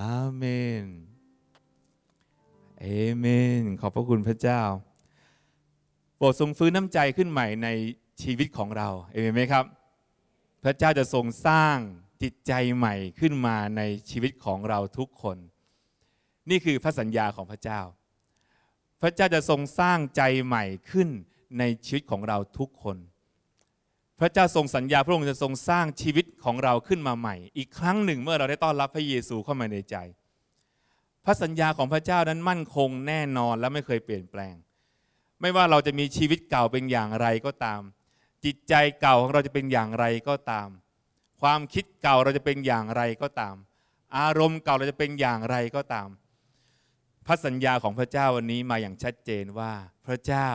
อาเมนเอเมน ขอบพระคุณพระเจ้าโปรดทรงฟื้นน้ำใจขึ้นใหม่ในชีวิตของเราเอเมนไหมครับ พระเจ้าจะทรงสร้างจิตใจใหม่ขึ้นมาในชีวิตของเราทุกคน นี่คือพระสัญญาของพระเจ้า พระเจ้าจะทรงสร้างใจใหม่ขึ้นในชีวิตของเราทุกคนพระเจ้าทรงสัญญาพระองค์จะทรงสร้างชีวิตของเราขึ้นมาใหม่ อีกครั้งหนึ่งเมื่อเราได้ต้อนรับพระเยซูเข้ามาในใจ พระสัญญาของพระเจ้านั้นมั่นคงแน่นอนและไม่เคยเปลี่ยนแปลง ไม่ว่าเราจะมีชีวิตเก่าเป็นอย่างไรก็ตาม จิตใจเก่าของเราจะเป็นอย่างไรก็ตาม ความคิดเก่าเราจะเป็นอย่างไรก็ตาม อารมณ์เก่าเราจะเป็นอย่างไรก็ตาม พระสัญญาของพระเจ้าวันนี้มาอย่างชัดเจนว่า พระเจ้า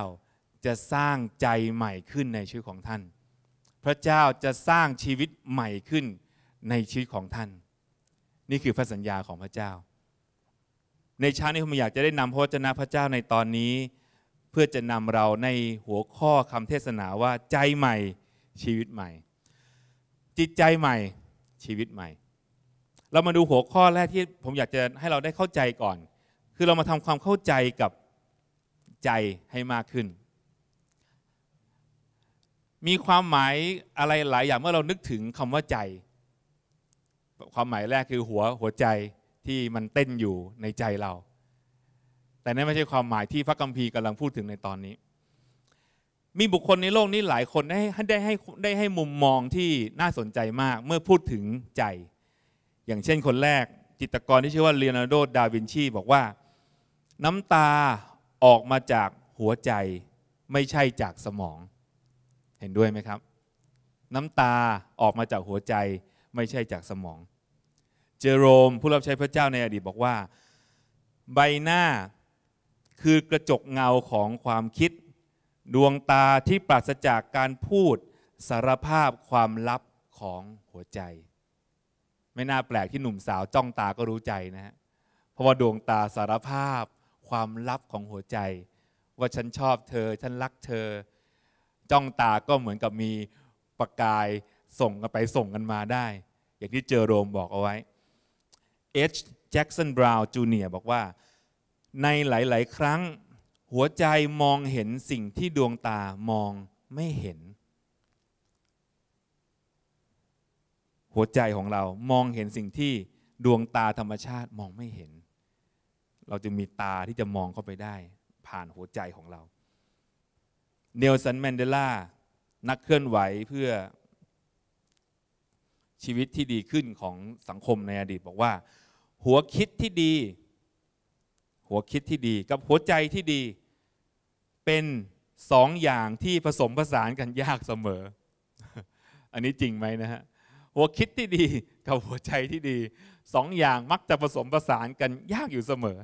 จะสร้างใจใหม่ขึ้นในชีวิตของท่านพระเจ้าจะสร้างชีวิตใหม่ขึ้นในชีวิตของท่าน นี่คือพระสัญญาของพระเจ้า ในชช้านี้ผมอยากจะได้นำพระเจนะพระเจ้าในตอนนี้เพื่อจะนำเราในหัวข้อคำเทศนาว่าใจใหม่ชีวิตใหม่ จิตใจใหม่ชีวิตใหม่ เรามาดูหัวข้อแรกที่ผมอยากจะให้เราได้เข้าใจก่อน คือเรามาทำความเข้าใจกับใจให้มากขึ้นมีความหมายอะไรหลายอย่างเมื่อเรานึกถึงคำว่าใจ ความหมายแรกคือหัวหัวใจที่มันเต้นอยู่ในใจเรา แต่นั่นไม่ใช่ความหมายที่พระกัมพีกำลังพูดถึงในตอนนี้ มีบุคคลในโลกนี้หลายคนได้ได้ให้ได้ให้มุมมองที่น่าสนใจมากเมื่อพูดถึงใจ อย่างเช่นคนแรกจิตกรที่ชื่อว่าเลโอนาร์โด ดาวินชี บอกว่า น้ำตาออกมาจากหัวใจไม่ใช่จากสมองเห็นด้วยไหมครับ น้ำตาออกมาจากหัวใจไม่ใช่จากสมองเจโรมผู้รับใช้พระเจ้าในอดีตบอกว่า ใบหน้าคือกระจกเงาของความคิด ดวงตาที่ปราศจากการพูดสารภาพความลับของหัวใจ ไม่น่าแปลกที่หนุ่มสาวจ้องตาก็รู้ใจนะฮะเพราะว่าดวงตาสารภาพ ความลับของหัวใจ ว่าฉันชอบเธอฉันรักเธอจ้องตาก็เหมือนกับมีประกายส่งกันไปส่งกันมาได้ อย่างที่เจอโรมบอกเอาไว้ เอชแจ็กสันบราวน์จูเนียบอกว่าในหลาย ๆ ครั้งหัวใจมองเห็นสิ่งที่ดวงตามองไม่เห็น หัวใจของเรามองเห็นสิ่งที่ดวงตาธรรมชาติมองไม่เห็น เราจึงมีตาที่จะมองเข้าไปได้ ผ่านหัวใจของเราเนลสันแมนเดลานักเคลื่อนไหวเพื่อชีวิตที่ดีขึ้นของสังคมในอดีต บอกว่า หัวคิดที่ดี หัวคิดที่ดี กับหัวใจที่ดี เป็นสองอย่างที่ผสมผสานกันยากเสมอ อันนี้จริงไหมนะฮะหัวคิดที่ดีกับหัวใจที่ดีสองอย่างมักจะผสมผสานกันยากอยู่เสมอ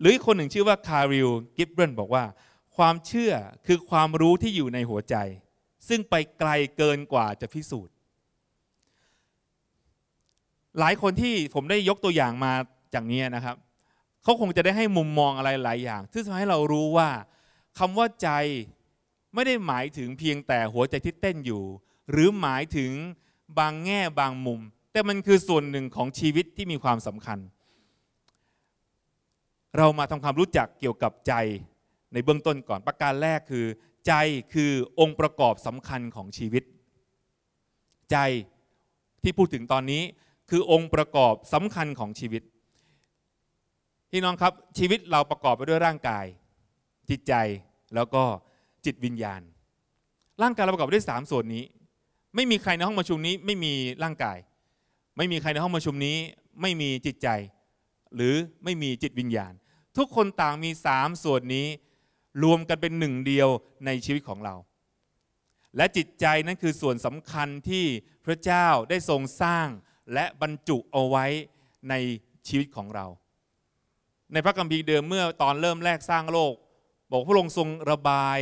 หรือคนหนึ่งชื่อว่า คาริล กิบเบิลบอกว่าความเชื่อคือความรู้ที่อยู่ในหัวใจ ซึ่งไปไกลเกินกว่าจะพิสูจน์ หลายคนที่ผมได้ยกตัวอย่างมาจากนี้นะครับเขาคงจะได้ให้มุมมองอะไรหลายอย่างที่ทำให้เรารู้ว่าคำว่าใจไม่ได้หมายถึงเพียงแต่หัวใจที่เต้นอยู่ หรือหมายถึงบางแง่บางมุม แต่มันคือส่วนหนึ่งของชีวิตที่มีความสำคัญ เรามาทำความรู้จักเกี่ยวกับใจในเบื้องต้นก่อนประการแรกคือ ใจคือองค์ประกอบสำคัญของชีวิต ใจที่พูดถึงตอนนี้คือองค์ประกอบสำคัญของชีวิตพี่น้องครับชีวิตเราประกอบไปด้วยร่างกาย จิตใจแล้วก็จิตวิญญาณ ร่างกายเราประกอบด้วยมส่วนนี้ ไม่มีใครในห้องประชุมนี้ไม่มีร่างกาย ไม่มีใครในห้องประชุมนี้ ไม่มีจิตใจ หรือไม่มีจิตวิญญาณ ทุกคนต่างมีมส่วนนี้รวมกันเป็นหนึ่งเดียวในชีวิตของเรา และจิตใจนั้นคือส่วนสำคัญที่พระเจ้าได้ทรงสร้างและบรรจุเอาไว้ในชีวิตของเรา ในพระคัมภีร์เดิมเมื่อตอนเริ่มแรกสร้างโลก บอกพระองค์ทรงระบาย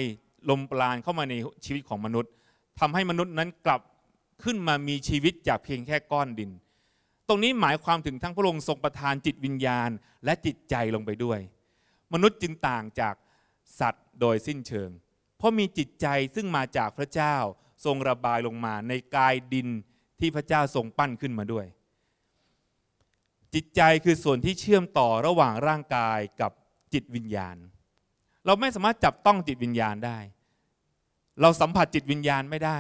ลมปราณเข้ามาในชีวิตของมนุษย์ ทำให้มนุษย์นั้นกลับขึ้นมามีชีวิตจากเพียงแค่ก้อนดิน ตรงนี้หมายความถึงทั้งพระองค์ทรงประทานจิตวิญญาณและจิตใจลงไปด้วย มนุษย์จึงต่างจากสัตว์โดยสิ้นเชิงเพราะมีจิตใจซึ่งมาจากพระเจ้าทรงระบายลงมาในกายดินที่พระเจ้าทรงปั้นขึ้นมาด้วย จิตใจคือส่วนที่เชื่อมต่อระหว่างร่างกายกับจิตวิญญาณ เราไม่สามารถจับต้องจิตวิญญาณได้ เราสัมผัสจิตวิญญาณไม่ได้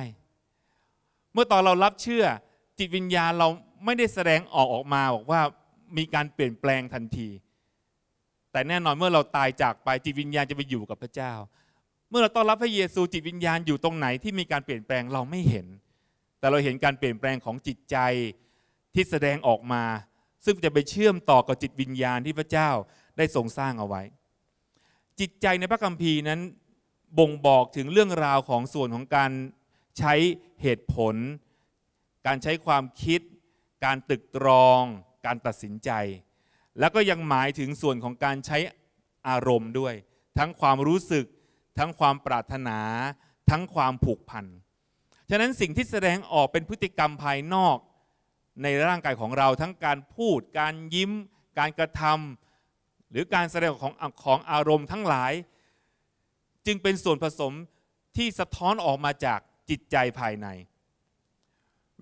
เมื่อตอนเรารับเชื่อ จิตวิญญาณเราไม่ได้แสดงออกออกมาบอกว่ามีการเปลี่ยนแปลงทันทีแต่แน่นอนเมื่อเราตายจากไปจิตวิญญาณจะไปอยู่กับพระเจ้า เมื่อเราต้อนรับพระเยซูจิตวิญญาณอยู่ตรงไหนที่มีการเปลี่ยนแปลงเราไม่เห็น แต่เราเห็นการเปลี่ยนแปลงของจิตใจที่แสดงออกมา ซึ่งจะไปเชื่อมต่อกับจิตวิญญาณที่พระเจ้าได้ทรงสร้างเอาไว้ จิตใจในพระคัมภีร์นั้น บ่งบอกถึงเรื่องราวของส่วนของการใช้เหตุผล การใช้ความคิด การตึกตรอง การตัดสินใจแล้วก็ยังหมายถึงส่วนของการใช้อารมณ์ด้วย ทั้งความรู้สึก ทั้งความปรารถนา ทั้งความผูกพันฉะนั้นสิ่งที่แสดงออกเป็นพฤติกรรมภายนอก ในร่างกายของเรา ทั้งการพูด การยิ้ม การกระทำ หรือการแสดงของของอารมณ์ ทั้งหลาย จึงเป็นส่วนผสมที่สะท้อนออกมาจากจิตใจภายใน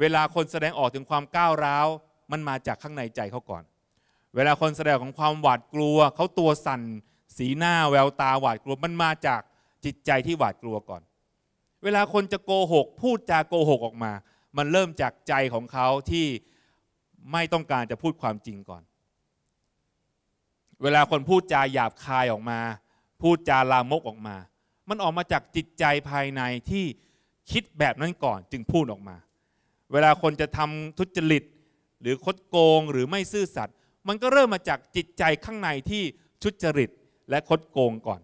เวลาคนแสดงออกถึงความก้าวร้าวมันมาจากข้างในใจเขาก่อนเวลาคนแสดงของความหวาดกลัวเขาตัวสั่นสีหน้าแววตาหวาดกลัวมันมาจากจิตใจที่หวาดกลัวก่อน เวลาคนจะโกหกพูดจาโกหกออกมา มันเริ่มจากใจของเขาที่ไม่ต้องการจะพูดความจริงก่อน เวลาคนพูดจาหยาบคายออกมา พูดจาลามกออกมา มันออกมาจากจิตใจภายในที่คิดแบบนั้นก่อน จึงพูดออกมา เวลาคนจะทำทุจริตหรือคดโกงหรือไม่ซื่อสัตย์มันก็เริ่มมาจากจิตใจข้างในที่ชุดจริตและคดโกงก่อน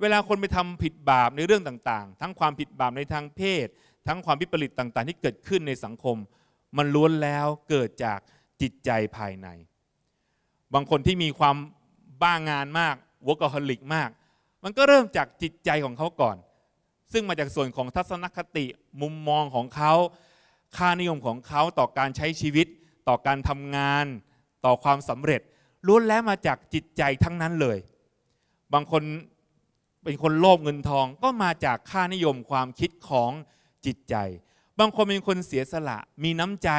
เวลาคนไปทำผิดบาปในเรื่องต่างๆ ทั้งความผิดบาปในทางเพศ ทั้งความพิปริตต่างๆ ที่เกิดขึ้นในสังคม มันล้วนแล้วเกิดจากจิตใจภายใน บางคนที่มีความบ้างานมากวกอกอลิกมาก มันก็เริ่มจากจิตใจของเขาก่อน ซึ่งมาจากส่วนของทัศนคติมุมมองของเขา ค่านิยมของเขาต่อการใช้ชีวิต ต่อการทำงานต่อความสำเร็จล้วนแล้วมาจากจิตใจทั้งนั้นเลย บางคนเป็นคนโลภเงินทองก็มาจากค่านิยมความคิดของจิตใจ บางคนเป็นคนเสียสละมีน้ำใจ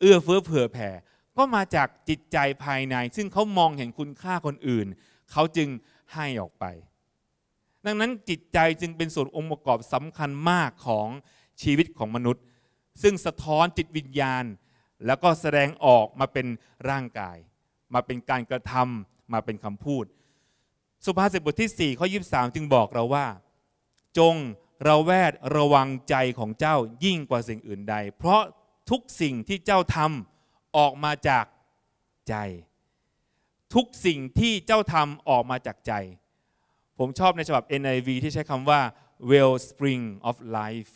เอื้อเฟื้อเผื่อแผ่ ก็มาจากจิตใจภายใน ซึ่งเขามองเห็นคุณค่าคนอื่น เขาจึงให้ออกไป ดังนั้นจิตใจจึงเป็นส่วนองค์ประกอบสำคัญมากของชีวิตของมนุษย์ ซึ่งสะท้อนจิตวิญญาณแล้วก็แสดงออกมาเป็นร่างกาย มาเป็นการกระทำมาเป็นคำพูด สุภาษิตบทที่4ี่ข้อยีจึงบอกเราว่า จงระแวดระวังใจของเจ้ายิ่งกว่าสิ่งอื่นใด เพราะทุกสิ่งที่เจ้าทำออกมาจากใจ ทุกสิ่งที่เจ้าทำออกมาจากใจ ผมชอบในฉบับ NIV ที่ใช้คำว่า Wellspring of Life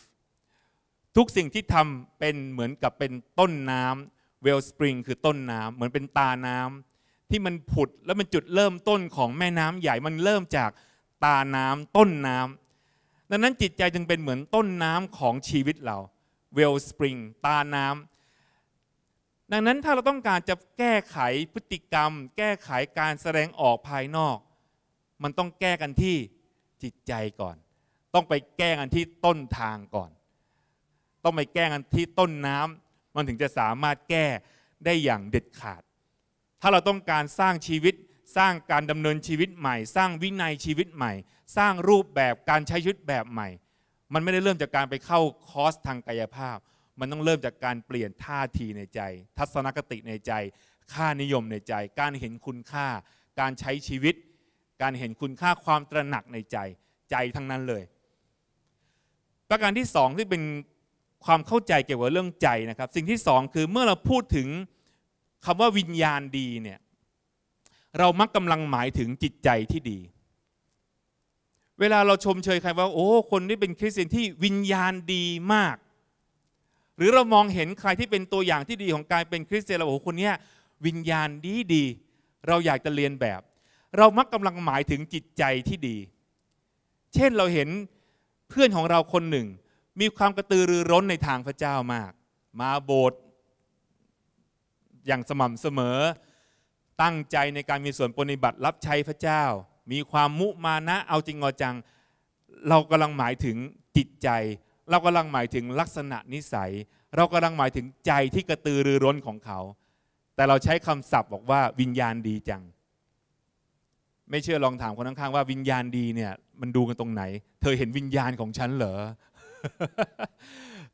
ทุกสิ่งที่ทำเป็นเหมือนกับเป็นต้นน้ำเวลสปริงคือต้นน้ำเหมือนเป็นตาน้ำที่มันผุดแล้วมันจุดเริ่มต้นของแม่น้ำใหญ่มันเริ่มจากตาน้ำต้นน้ำดังนั้นจิตใจจึงเป็นเหมือนต้นน้ำของชีวิตเราเวลสปริงตาน้ำดังนั้นถ้าเราต้องการจะแก้ไขพฤติกรรม แก้ไขการแสดงออกภายนอก มันต้องแก้กันที่จิตใจก่อน ต้องไปแก้กันที่ต้นทางก่อนต้องไปแก้กันที่ต้นน้ำ มันถึงจะสามารถแก้ได้อย่างเด็ดขาด ถ้าเราต้องการสร้างชีวิตสร้างการดำเนินชีวิตใหม่สร้างวินัยชีวิตใหม่สร้างรูปแบบการใช้ชีวิตแบบใหม่ มันไม่ได้เริ่มจากการไปเข้าคอร์สทางกายภาพ มันต้องเริ่มจากการเปลี่ยนท่าทีในใจ ทัศนคติในใจ ค่านิยมในใจการเห็นคุณค่า การใช้ชีวิต การเห็นคุณค่าความตระหนักในใจใจทั้งนั้นเลย ประการที่สองที่เป็นความเข้าใจเกี่ยวกับเรื่องใจนะครับ สิ่งที่สองคือเมื่อเราพูดถึงคำว่าวิญญาณดีเนี่ยเรามักกำลังหมายถึงจิตใจที่ดี เวลาเราชมเชยใครว่า โอ้คนที่เป็นคริสเตียนที่วิญญาณดีมาก หรือเรามองเห็นใครที่เป็นตัวอย่างที่ดีของการเป็นคริสเตียนเราโอ้คนนี้วิญญาณดีดี เราอยากจะเรียนแบบ เรามักกำลังหมายถึงจิตใจที่ดี เช่นเราเห็นเพื่อนของเราคนหนึ่งมีความกระตือรือร้นในทางพระเจ้ามาก มาโบสถ์อย่างสม่ำเสมอ ตั้งใจในการมีส่วนปฏิบัติรับใช้พระเจ้า มีความมุมานะเอาจริงเอาจัง เรากำลังหมายถึงจิตใจ เรากำลังหมายถึงลักษณะนิสัย เรากำลังหมายถึงใจที่กระตือรือร้นของเขา แต่เราใช้คำศัพท์บอกว่าวิญญาณดีจัง ไม่เชื่อลองถามคนข้างๆว่าวิญญาณดีเนี่ยมันดูกันตรงไหน เธอเห็นวิญญาณของฉันเหรอ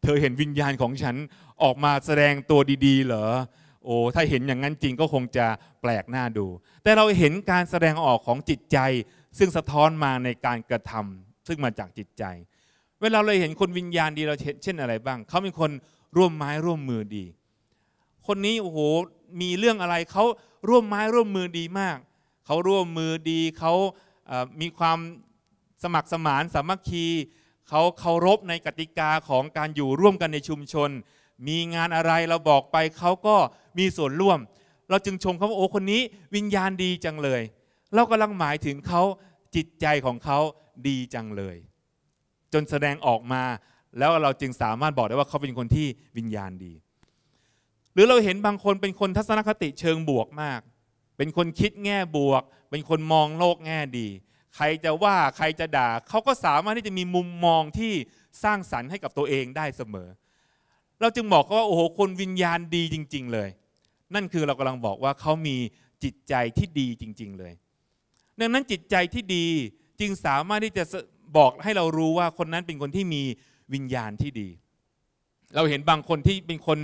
เธอเห็นวิญญาณของฉันออกมาแสดงตัวดีๆ เหรอ โอ้ ถ้าเห็นอย่างนั้นจริงก็คงจะแปลกหน้าดู แต่เราเห็นการแสดงออกของจิตใจ ซึ่งสะท้อนมาในการกระทำ ซึ่งมาจากจิตใจ เวลาเราเห็นคนวิญญาณดีเราเช่นอะไรบ้าง เขาเป็นคนร่วมไม้ร่วมมือดี คนนี้โอ้โห มีเรื่องอะไรเขาร่วมไม้ร่วมมือดีมาก เขาร่วมมือดี เขามีความสมัครสมานสามัคคีเขาเคารพในกติกาของการอยู่ร่วมกันในชุมชน มีงานอะไรเราบอกไปเขาก็มีส่วนร่วม เราจึงชมเขาว่าโอ้คนนี้วิญญาณดีจังเลย เรากำลังหมายถึงเขาจิตใจของเขาดีจังเลย จนแสดงออกมา แล้วเราจึงสามารถบอกได้ว่าเขาเป็นคนที่วิญญาณดี หรือเราเห็นบางคนเป็นคนทัศนคติเชิงบวกมาก เป็นคนคิดแง่บวก เป็นคนมองโลกแง่ดีใครจะว่าใครจะด่าเขาก็สามารถที่จะมีมุมมองที่สร้างสรรค์ให้กับตัวเองได้เสมอ เราจึงบอกเขาว่าโอ้โหคนวิญญาณดีจริง ๆ เลย นั่นคือเรากำลังบอกว่าเขามีจิตใจที่ดีจริง ๆเลยดังนั้นจิตใจที่ดีจึงสามารถที่จะบอกให้เรารู้ว่าคนนั้นเป็นคนที่มีวิญญาณที่ดี เราเห็นบางคนที่เป็นคน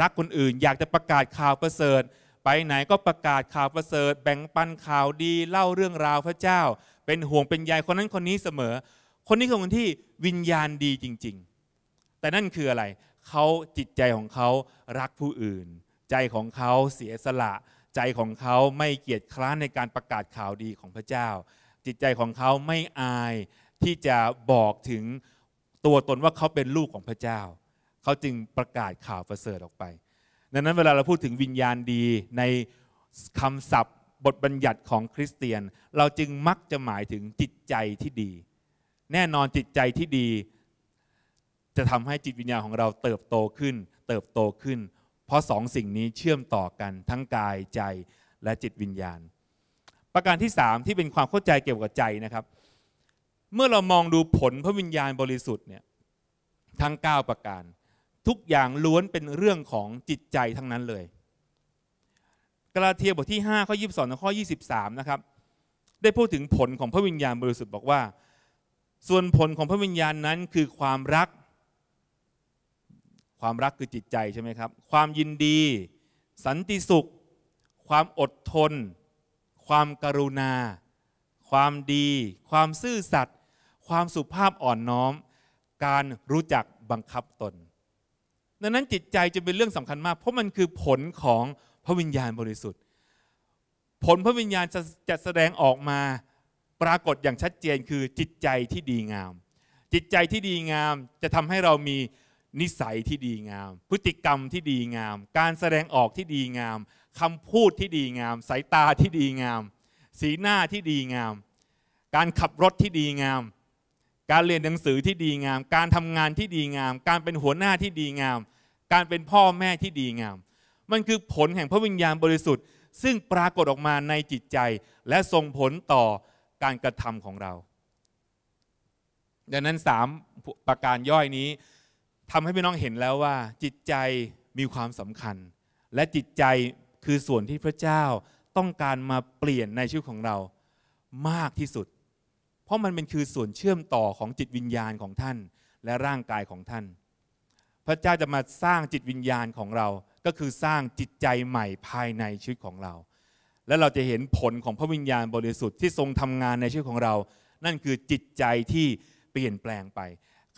รักคนอื่นอยากจะประกาศข่าวประเสริฐไปไหนก็ประกาศข่าวประเสริฐแบ่งปันข่าวดีเล่าเรื่องราวพระเจ้าเป็นห่วงเป็นใยคนนั้นคนนี้เสมอ คนนี้คือคนที่วิญญาณดีจริง ๆ แต่นั่นคืออะไร เขาจิตใจของเขารักผู้อื่น ใจของเขาเสียสละ ใจของเขาไม่เกียจคร้านในการประกาศข่าวดีของพระเจ้า จิตใจของเขาไม่อายที่จะบอกถึงตัวตนว่าเขาเป็นลูกของพระเจ้า เขาจึงประกาศข่าวประเสริฐออกไป ดังนั้นเวลาเราพูดถึงวิญญาณดีในคำศัพท์บทบัญญัติของคริสเตียนเราจึงมักจะหมายถึงจิตใจที่ดี แน่นอนจิตใจที่ดี จะทำให้จิตวิญญาณของเราเติบโตขึ้น เติบโตขึ้น เพราะสองสิ่งนี้เชื่อมต่อกันทั้งกายใจและจิตวิญญาณ ประการที่สามที่เป็นความเข้าใจเกี่ยวกับใจนะครับ เมื่อเรามองดูผลพระวิญญาณบริสุทธิ์เนี่ยทั้ง 9 ประการทุกอย่างล้วนเป็นเรื่องของจิตใจทั้งนั้นเลยกลาเทียบทที่5ข้อ22และข้อ 23 นะครับ ได้พูดถึงผลของพระวิญญาณบริสุทธิ์บอกว่า ส่วนผลของพระวิญญาณนั้นคือความรัก ความรักคือจิตใจใช่ไหมครับ ความยินดี สันติสุข ความอดทน ความกรุณา ความดี ความซื่อสัตย์ความสุภาพอ่อนน้อม การรู้จักบังคับตนดังนั้นจิตใจจะเป็นเรื่องสำคัญมาก เพราะมันคือผลของพระวิญญาณบริสุทธิ์ ผลพระวิญญาณจะจะแสดงออกมาปรากฏอย่างชัดเจนคือจิตใจที่ดีงาม จิตใจที่ดีงามจะทำให้เรามีนิสัยที่ดีงาม พฤติกรรมที่ดีงาม การแสดงออกที่ดีงามคำพูดที่ดีงาม สายตาที่ดีงาม สีหน้าที่ดีงาม การขับรถที่ดีงาม การเรียนหนังสือที่ดีงาม การทำงานที่ดีงาม การเป็นหัวหน้าที่ดีงาม การเป็นพ่อแม่ที่ดีงามมันคือผลแห่งพระวิญญาณบริสุทธิ์ซึ่งปรากฏออกมาในจิตใจและส่งผลต่อการกระทำของเรา ดังนั้นสามประการย่อยนี้ทำให้พี่น้องเห็นแล้วว่า จิตใจมีความสำคัญ และจิตใจคือส่วนที่พระเจ้าต้องการมาเปลี่ยนในชีวิตของเรา มากที่สุด เพราะมันเป็นคือส่วนเชื่อมต่อของจิตวิญญาณของท่าน และร่างกายของท่าน พระเจ้าจะมาสร้างจิตวิญญาณของเราก็คือสร้างจิตใจใหม่ภายในชีวิตของเรา และเราจะเห็นผลของพระวิญญาณบริสุทธิ์ที่ทรงทำงานในชีวิตของเรา นั่นคือจิตใจที่เปลี่ยนแปลงไป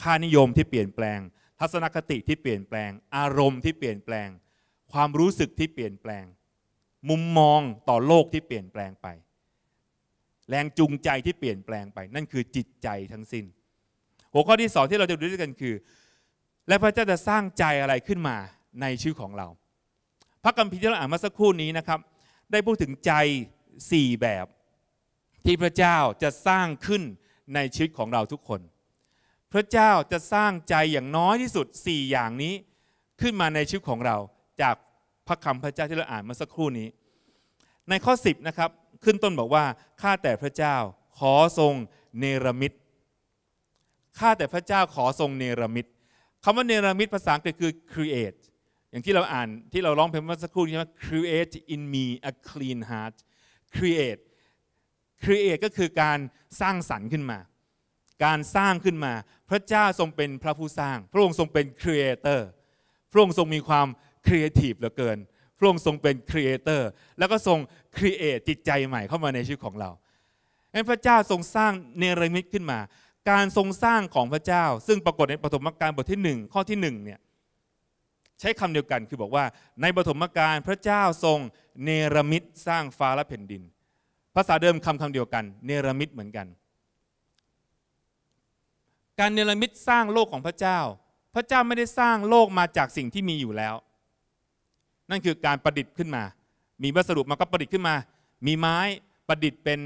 ค่านิยมที่เปลี่ยนแปลง ทัศนคติที่เปลี่ยนแปลง อารมณ์ที่เปลี่ยนแปลง ความรู้สึกที่เปลี่ยนแปลง มุมมองต่อโลกที่เปลี่ยนแปลงไป แรงจูงใจที่เปลี่ยนแปลงไป นั่นคือจิตใจทั้งสิน้น หัวข้อที่สองที่เราจะดูด้วยกันคือ และพระเจ้าจะสร้างใจอะไรขึ้นมาในชีวิตของเรา พระคัมภีร์ที่เราอ่านมาสักครู่นี้นะครับ ได้พูดถึงใจ 4 แบบ ที่พระเจ้าจะสร้างขึ้นในชีวิตของเราทุกคน พระเจ้าจะสร้างใจอย่างน้อยที่สุด 4 อย่างนี้ ขึ้นมาในชีวิตของเรา จากพระคำพระเจ้าที่เราอ่านมาสักครู่นี้ ในข้อ 10นะครับขึ้นต้นบอกว่าข้าแต่พระเจ้าขอทรงเนรมิตข้าแต่พระเจ้าขอทรงเนรมิตคำว่าเนรมิตภาษาอังกฤษคือ create อย่างที่เราอ่านที่เราร้องเพลงเมื่อสักครู่ใช่ไหม create in me a clean heart create create ก็คือการสร้างสรรค์ขึ้นมา การสร้างขึ้นมา พระเจ้าทรงเป็นพระผู้สร้าง พระองค์ทรงเป็น creator พระองค์ทรงมีความ creative เหลือเกิน พระองค์ทรงเป็น creator แล้วก็ทรง create จิตใจใหม่เข้ามาในชีวิตของเราห้นพระเจ้าทรงสร้างเนรมิตขึ้นมา การทรงสร้างของพระเจ้าซึ่งปรากฏในปฐมกาลบทที่ 1 ข้อที่1เนี่ยใช้คำเดียวกันคือบอกว่าในปฐมกาลพระเจ้าทรงเนรมิตสร้างฟ้าและแผ่นดิน ภาษาเดิมคำคำเดียวกันเนรมิตเหมือนกัน การเนรมิตสร้างโลกของพระเจ้า พระเจ้าไม่ได้สร้างโลกมาจากสิ่งที่มีอยู่แล้ว นั่นคือการประดิษฐ์ขึ้นมา มีวัสดุมาก็ประดิษฐ์ขึ้นมา มีไม้ประดิษฐ์เป็น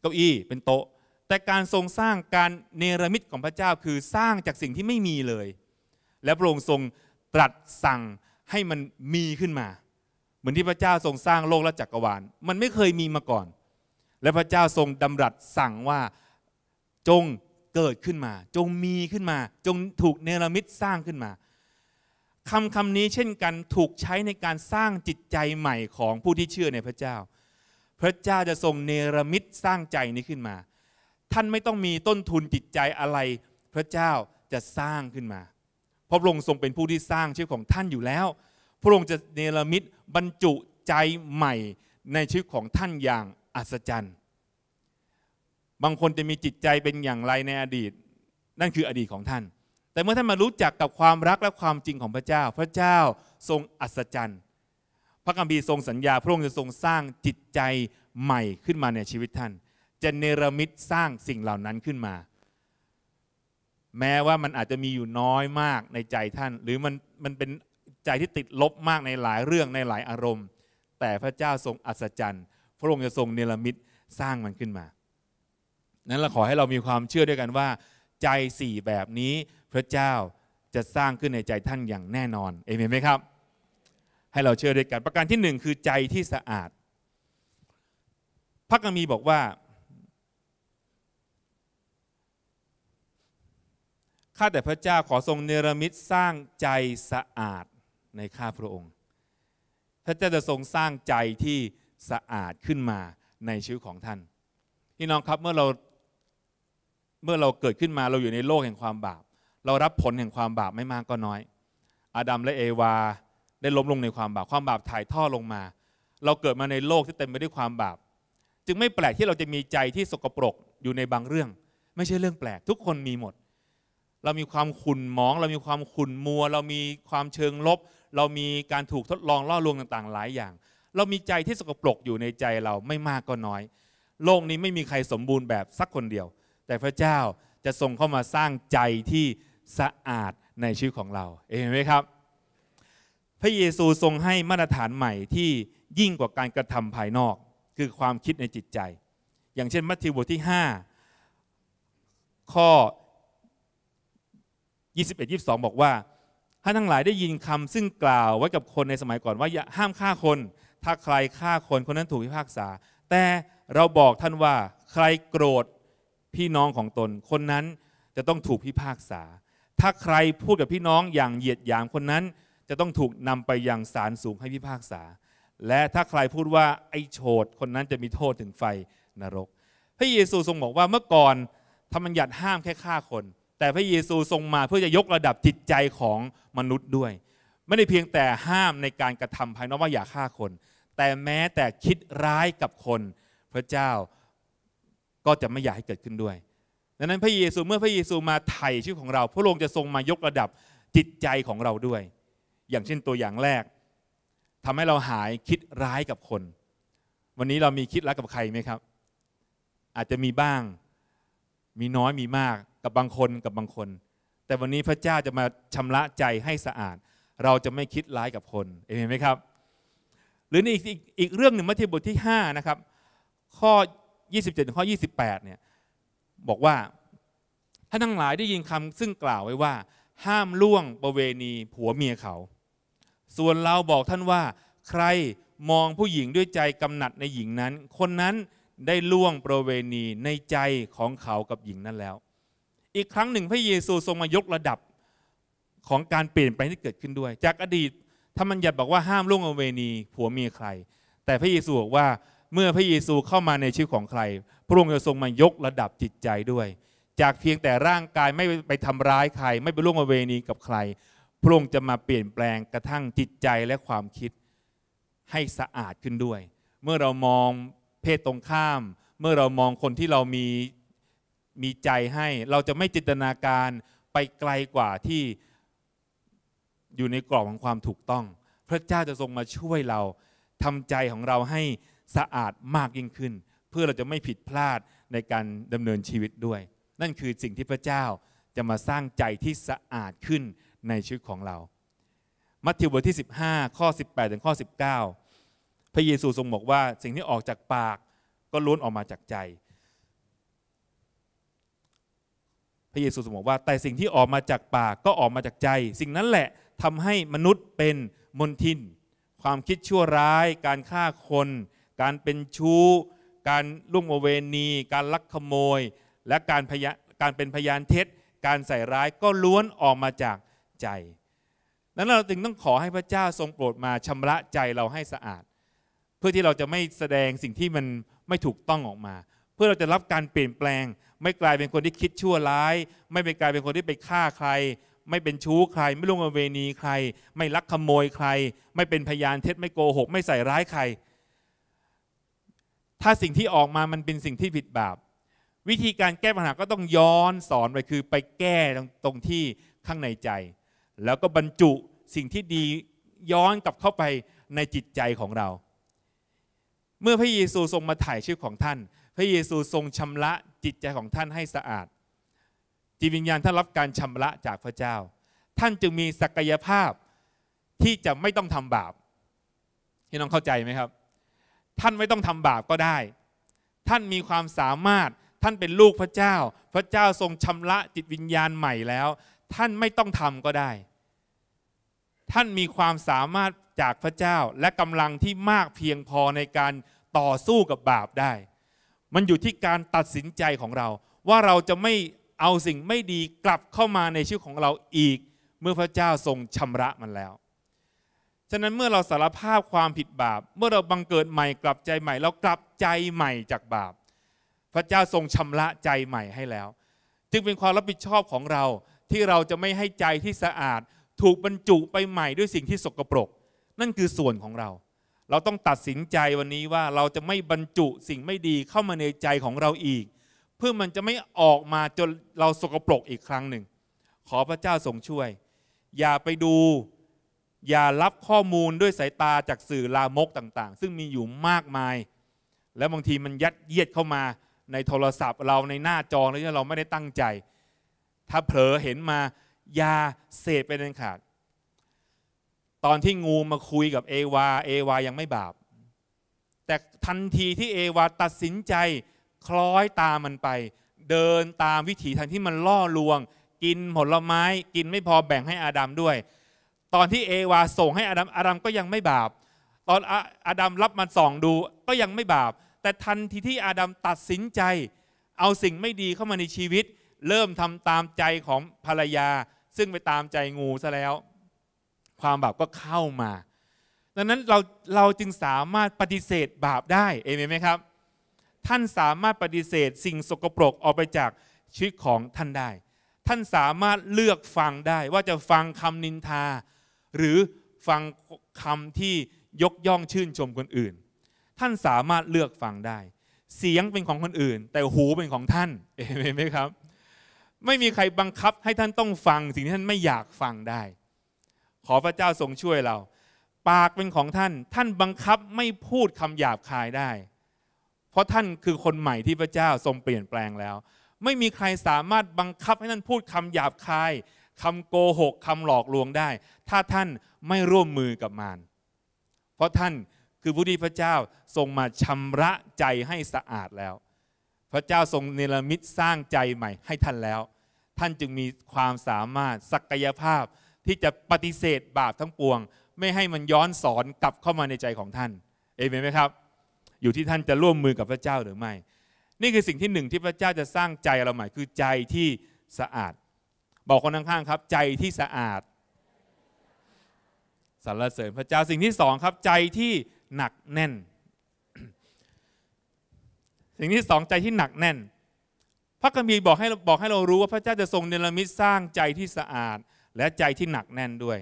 เก้าอี้ เป็นโต๊ะ แต่การทรงสร้างการเนรมิตของพระเจ้าคือสร้างจากสิ่งที่ไม่มีเลย และพระองค์ทรงรัสสั่งให้มันมีขึ้นมา เหมือนที่พระเจ้าทรงสร้างโลกและจักกรวาลมันไม่เคยมีมาก่อน และพระเจ้าทรงดำรัสสั่งว่าจงเกิดขึ้นมา จงมีขึ้นมา จงถูกเนรมิตสร้างขึ้นมาคำคำนี้เช่นกันถูกใช้ในการสร้างจิตใจใหม่ของผู้ที่เชื่อในพระเจ้า พระเจ้าจะทรงเนรมิตสร้างใจนี้ขึ้นมา ท่านไม่ต้องมีต้นทุนจิตใจอะไร พระเจ้าจะสร้างขึ้นมาราะพระองค์ทรงเป็นผู้ที่สร้างชีวิตของท่านอยู่แล้ว พระองค์จะเนรมิตบรรจุใจใหม่ในชีวิตของท่านอย่างอัศจรรย์ บางคนจะมีจิตใจเป็นอย่างไรในอดีต นั่นคืออดีตของท่าน แต่เมื่อท่านมารู้จักกับความรักและความจริงของพระเจ้า พระเจ้าทรงอัศจรรย์ พระกัมภีร์ทรงสัญญา พระองค์จะทรงสร้างจิตใจใหม่ขึ้นมาในชีวิตท่าน จะเนรมิตสร้างสิ่งเหล่านั้นขึ้นมาแม้ว่ามันอาจจะมีอยู่น้อยมากในใจท่าน หรือมันมันเป็นใจที่ติดลบมากในหลายเรื่องในหลายอารมณ์ แต่พระเจ้าทรงอัศจรรย์พระองค์จะทรงเนรมิตสร้างมันขึ้นมา นั้นเราขอให้เรามีความเชื่อด้วยกันว่า ใจสี่แบบนี้พระเจ้าจะสร้างขึ้นในใจท่านอย่างแน่นอนเอเมนไหมครับ ให้เราเชื่อด้วยกัน ประการที่หนึ่งคือใจที่สะอาด พระกัมีบอกว่าข้าแต่พระเจ้าขอทรงเนรมิตสร้างใจสะอาดในข้าพระองค์ พระเจ้าจะทรงสร้างใจที่สะอาดขึ้นมาในชีวิตของท่าน พี่น้องครับเมื่อเราเมื่อเราเกิดขึ้นมาเราอยู่ในโลกแห่งความบาปเรารับผลแห่งความบาปไม่มากก็น้อย อาดัมและเอวาได้ล้มลงในความบาปความบาปถ่ายท่อลงมา เราเกิดมาในโลกที่เต็มไปด้วยความบาป จึงไม่แปลกที่เราจะมีใจที่สกปรกอยู่ในบางเรื่อง ไม่ใช่เรื่องแปลก ทุกคนมีหมดเรามีความขุ่นหมอง เรามีความขุ่นมัว เรามีความเชิงลบ เรามีการถูกทดลอง ล่อลวงต่างๆหลายอย่าง เรามีใจที่สกปรกอยู่ในใจเราไม่มากก็น้อย โลกนี้ไม่มีใครสมบูรณ์แบบสักคนเดียว แต่พระเจ้าจะทรงเข้ามาสร้างใจที่สะอาดในชีวิตของเราเห็นไหมครับ พระเยซูทรงให้ มาตรฐานใหม่ที่ยิ่งกว่าการกระทำภายนอกคือความคิดในจิตใจ อย่างเช่น มัทธิวบทที่5ข้อ21 22 บอกว่าท่านทั้งหลายได้ยินคำซึ่งกล่าวไว้กับคนในสมัยก่อนว่า่าห้ามฆ่าคน ถ้าใครฆ่าคนคนนั้นถูกพิพากษา แต่เราบอกท่านว่าใครโกรธพี่น้องของตนคนนั้นจะต้องถูกพิพากษา ถ้าใครพูดกับพี่น้องอย่างเหยียดหยามคนนั้นจะต้องถูกนำไปยังศาลสูงให้พิพากษา และถ้าใครพูดว่าไอ้โฉดคนนั้นจะมีโทษถึงไฟนรก พระเยซูทรงบอกว่าเมื่อก่อนธรรมบัญญัติห้ามแค่ฆ่าคนแต่พระเยซูทรงมาเพื่อจะยกระดับจิตใจของมนุษย์ด้วย ไม่ได้เพียงแต่ห้ามในการกระทำภายนอกว่าอย่าฆ่าคน แต่แม้แต่คิดร้ายกับคน พระเจ้าก็จะไม่อยากให้เกิดขึ้นด้วยดังนั้นพระเยซูเมื่อพระเยซูมาไถ่ชีวิตของเราพระองค์จะทรงมายกระดับจิตใจของเราด้วย อย่างเช่นตัวอย่างแรก ทำให้เราหายคิดร้ายกับคน วันนี้เรามีคิดร้ายกับใครไหมครับ อาจจะมีบ้างมีน้อยมีมากกับบางคนกับบางคน แต่วันนี้พระเจ้าจะมาชำระใจให้สะอาด เราจะไม่คิดร้ายกับคนเห็นไหมครับ หรือในอีกอกอีกเรื่องหนึ่งมัทธิวบทที่5นะครับ ข้อ 27 ข้อ 28เนี่ยบอกว่า ท่านทั้งหลายได้ยินคำซึ่งกล่าวไว้ว่า ห้ามล่วงประเวณีผัวเมียเขา ส่วนเราบอกท่านว่า ใครมองผู้หญิงด้วยใจกำหนัดในหญิงนั้น คนนั้นได้ล่วงประเวณีในใจของเขากับหญิงนั้นแล้วอีกครั้งหนึ่งพระเยซูทรงมายกระดับของการเปลี่ยนแปลงที่เกิดขึ้นด้วย จากอดีตธรรมัญญัติบอกว่าห้ามล่วงอเวณีผัวเมียใคร แต่พระเยซูบอกว่าเมื่อพระเยซูเข้ามาในชีวิตของใคร พระองค์จะทรงมายกระดับจิตใจด้วย จากเพียงแต่ร่างกายไม่ไปทำร้ายใคร ไม่ไปล่วงอเวณีกับใคร พระองค์จะมาเปลี่ยนแปลงกระทั่งจิตใจและความคิดให้สะอาดขึ้นด้วย เมื่อเรามองเพศตรงข้าม เมื่อเรามองคนที่เรามีมีใจให้เราจะไม่จินตนาการไปไกลกว่าที่อยู่ในกรอบของความถูกต้อง พระเจ้าจะทรงมาช่วยเราทำใจของเราให้สะอาดมากยิ่งขึ้น เพื่อเราจะไม่ผิดพลาดในการดำเนินชีวิตด้วย นั่นคือสิ่งที่พระเจ้าจะมาสร้างใจที่สะอาดขึ้นในชีวิตของเรา มัทธิวบทที่ 15ข้อ18ถึงข้อ19 พระเยซูทรงบอกว่าสิ่งที่ออกจากปากก็ล้วนออกมาจากใจพระเยซูสมบอกว่าแต่สิ่งที่ออกมาจากปากก็ออกมาจากใจ สิ่งนั้นแหละทำให้มนุษย์เป็นมนทินความคิดชั่วร้ายการฆ่าคน การเป็นชู้ การล่วงโเวณี การลักขโมย และการพยาการเป็นพยานเท็จการใส่ร้ายก็ล้วนออกมาจากใจนั้นเราจึงต้องขอให้พระเจ้าทรงโปรดมาชำระใจเราให้สะอาด เพื่อที่เราจะไม่แสดงสิ่งที่มันไม่ถูกต้องออกมา เพื่อเราจะรับการเปลี่ยนแปลงไม่กลายเป็นคนที่คิดชั่วร้าย ไม่ไปกลายเป็นคนที่ไปฆ่าใคร ไม่เป็นชู้ใคร ไม่ล่วงเวณีใคร ไม่ลักขโมยใคร ไม่เป็นพยานเท็จไม่โกหก ไม่ใส่ร้ายใคร ถ้าสิ่งที่ออกมามันเป็นสิ่งที่ผิดบาป วิธีการแก้ปัญหาก็ต้องย้อนสอนไปคือไปแก้ตรงที่ข้างในใจ แล้วก็บรรจุสิ่งที่ดีย้อนกลับเข้าไปในจิตใจของเรา เมื่อพระเยซูทรงมาถ่ายชีวิตของท่านพระเยซูทรงชำระจิตใจของท่านให้สะอาด จิตวิญญาณท่านรับการชำระจากพระเจ้า ท่านจึงมีศักยภาพที่จะไม่ต้องทำบาปพี่น้องเข้าใจไหมครับ ท่านไม่ต้องทำบาปก็ได้ ท่านมีความสามารถท่านเป็นลูกพระเจ้า พระเจ้าทรงชำระจิตวิญญาณใหม่แล้ว ท่านไม่ต้องทำก็ได้ ท่านมีความสามารถจากพระเจ้าและกำลังที่มากเพียงพอในการต่อสู้กับบาปได้มันอยู่ที่การตัดสินใจของเรา ว่าเราจะไม่เอาสิ่งไม่ดีกลับเข้ามาในชีวิตของเราอีก เมื่อพระเจ้าทรงชำระมันแล้ว ฉะนั้นเมื่อเราสารภาพความผิดบาป เมื่อเราบังเกิดใหม่กลับใจใหม่เรากลับใจใหม่จากบาป พระเจ้าทรงชำระใจใหม่ให้แล้วจึงเป็นความรับผิดชอบของเราที่เราจะไม่ให้ใจที่สะอาด ถูกบรรจุไปใหม่ด้วยสิ่งที่สกปรกนั่นคือส่วนของเราเราต้องตัดสินใจวันนี้ว่าเราจะไม่บรรจุสิ่งไม่ดีเข้ามาในใจของเราอีก เพื่อมันจะไม่ออกมาจนเราสกปรกอีกครั้งหนึ่งขอพระเจ้าทรงช่วย อย่าไปดูอย่ารับข้อมูลด้วยสายตาจากสื่อลามกต่างๆ ซึ่งมีอยู่มากมาย และบางทีมันยัดเยียดเข้ามาในโทรศัพท์ เราในหน้าจอแล้วเราไม่ได้ตั้งใจ ถ้าเผลอเห็นมาอย่าเสพไปเด็นขาดตอนที่งูมาคุยกับเอวาเอวายังไม่บาปแต่ทันทีที่เอวาตัดสินใจคล้อยตามมันไป เดินตามวิถีทางที่มันล่อลวง กินผลไม้กินไม่พอแบ่งให้อาดัมด้วย ตอนที่เอวาส่งให้อาดัมอาดัมก็ยังไม่บาปตอนอาดัมรับมันส่องดูก็ยังไม่บาป แต่ทันทีที่อาดัมตัดสินใจ เอาสิ่งไม่ดีเข้ามาในชีวิต เริ่มทำตามใจของภรรยา ซึ่งไปตามใจงูซะแล้วความบาปก็เข้ามา ดังนั้นเราเราจึงสามารถปฏิเสธบาปได้ เอเมนไหมครับ ท่านสามารถปฏิเสธสิ่งสกปรกออกไปจากชีวิตของท่านได้ ท่านสามารถเลือกฟังได้ ว่าจะฟังคำนินทา หรือฟังคำที่ยกย่องชื่นชมคนอื่น ท่านสามารถเลือกฟังได้ เสียงเป็นของคนอื่น แต่หูเป็นของท่าน เอเมนไหมครับ ไม่มีใครบังคับให้ท่านต้องฟังสิ่งที่ท่านไม่อยากฟังได้ขอพระเจ้าทรงช่วยเรา ปากเป็นของท่านท่านบังคับไม่พูดคำหยาบคายได้ เพราะท่านคือคนใหม่ที่พระเจ้าทรงเปลี่ยนแปลงแล้ว ไม่มีใครสามารถบังคับให้ท่านพูดคำหยาบคายคำโกหกคำหลอกลวงได้ ถ้าท่านไม่ร่วมมือกับมารเพราะท่านคือผู้ที่พระเจ้าทรงมาชำระใจให้สะอาดแล้ว พระเจ้าทรงเนรมิตสร้างใจใหม่ ให้ท่านแล้ว ท่านจึงมีความสามารถศักยภาพที่จะปฏิเสธบาปทั้งปวง ไม่ให้มันย้อนสอนกลับเข้ามาในใจของท่าน เอเมนไหมครับ อยู่ที่ท่านจะร่วมมือกับพระเจ้าหรือไม่ นี่คือสิ่งที่หนึ่งที่พระเจ้าจะสร้างใจเราใหม่คือใจที่สะอาด บอกคนข้างๆครับใจที่สะอาดสรรเสริญพระเจ้า สิ่งที่สองครับใจที่หนักแน่น สิ่งที่สองใจที่หนักแน่น พระคัมภีร์บอกให้บอกให้เรารู้ว่าพระเจ้าจะทรงเนรมิตสร้างใจที่สะอาดและใจที่หนักแน่นด้วย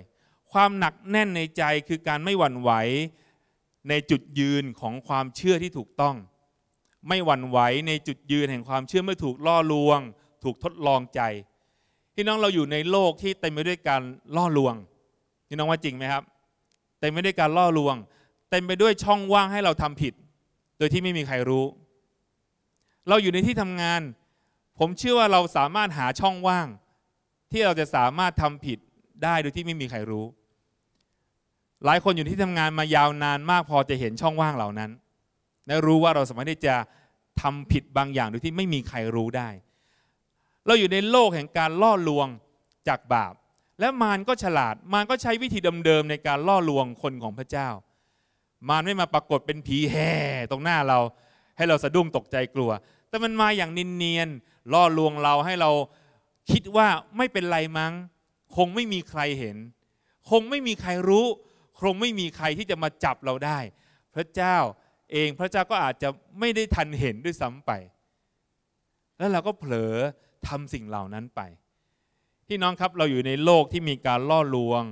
ความหนักแน่นในใจคือการไม่หวั่นไหว ในจุดยืนของความเชื่อที่ถูกต้อง ไม่หวั่นไหวในจุดยืนแห่งความเชื่อเมื่อถูกล่อลวง ถูกทดลองใจพี่น้องเราอยู่ในโลกที่เต็มไปด้วยการล่อลวงพี่น้องว่าจริงไหมครับเต็มไปด้วยการล่อลวงเต็มไปด้วยช่องว่างให้เราทำผิด โดยที่ไม่มีใครรู้ เราอยู่ในที่ทำงาน ผมเชื่อว่าเราสามารถหาช่องว่างที่เราจะสามารถทำผิดได้โดยที่ไม่มีใครรู้ หลายคนอยู่ที่ทำงานมายาวนานมากพอจะเห็นช่องว่างเหล่านั้น และรู้ว่าเราสามารถที่จะทำผิดบางอย่างโดยที่ไม่มีใครรู้ได้ เราอยู่ในโลกแห่งการล่อลวงจากบาป และมารก็ฉลาด มารก็ใช้วิธีเดิมๆในการ ล่อลวงคนของพระเจ้า มารไม่มาปรากฏเป็นผีแห่ตรงหน้าเรา ให้เราสะดุ้งตกใจกลัว แต่มันมาอย่างนนิเนียนล่อลวงเราให้เราคิดว่าไม่เป็นไรมั้ง คงไม่มีใครเห็น คงไม่มีใครรู้ คงไม่มีใครที่จะมาจับเราได้พระเจ้าเองพระเจ้าก็อาจจะไม่ได้ทันเห็นด้วยซ้ำไป แล้วเราก็เผลอทำสิ่งเหล่านั้นไปพี่น้องครับเราอยู่ในโลกที่มีการล่อลวง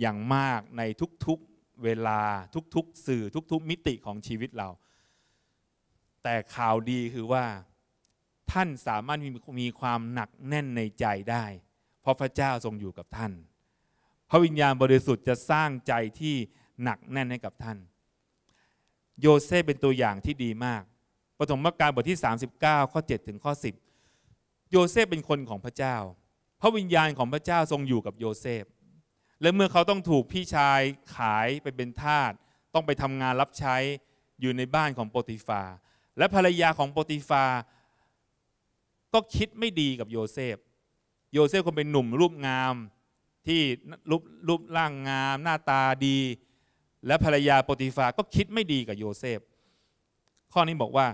อย่างมากในทุกๆเวลาทุก ๆ สื่อทุกๆมิติของชีวิตเรา แต่ข่าวดีคือว่าท่านสามารถมีความหนักแน่นในใจได้เพราะพระเจ้าทรงอยู่กับท่านพระวิญญาณบริสุทธิ์จะสร้างใจที่หนักแน่นให้กับท่าน โยเซฟเป็นตัวอย่างที่ดีมากปฐมกาลบทที่ 39 ข้อ 7 ถึงข้อ10โยเซฟเป็นคนของพระเจ้าพระวิญญาณของพระเจ้าทรงอยู่กับโยเซฟและเมื่อเขาต้องถูกพี่ชายขายไปเป็นทาสต้องไปทำงานรับใช้อยู่ในบ้านของโปติฟา และภรรยาของโปติฟาก็คิดไม่ดีกับโยเซฟ โยเซฟคนเป็นหนุ่มรูปงามที่รูปรูปร่างงาม หน้าตาดี และภรรยาโปติฟาก็คิดไม่ดีกับโยเซฟ ข้อนี้บอกว่า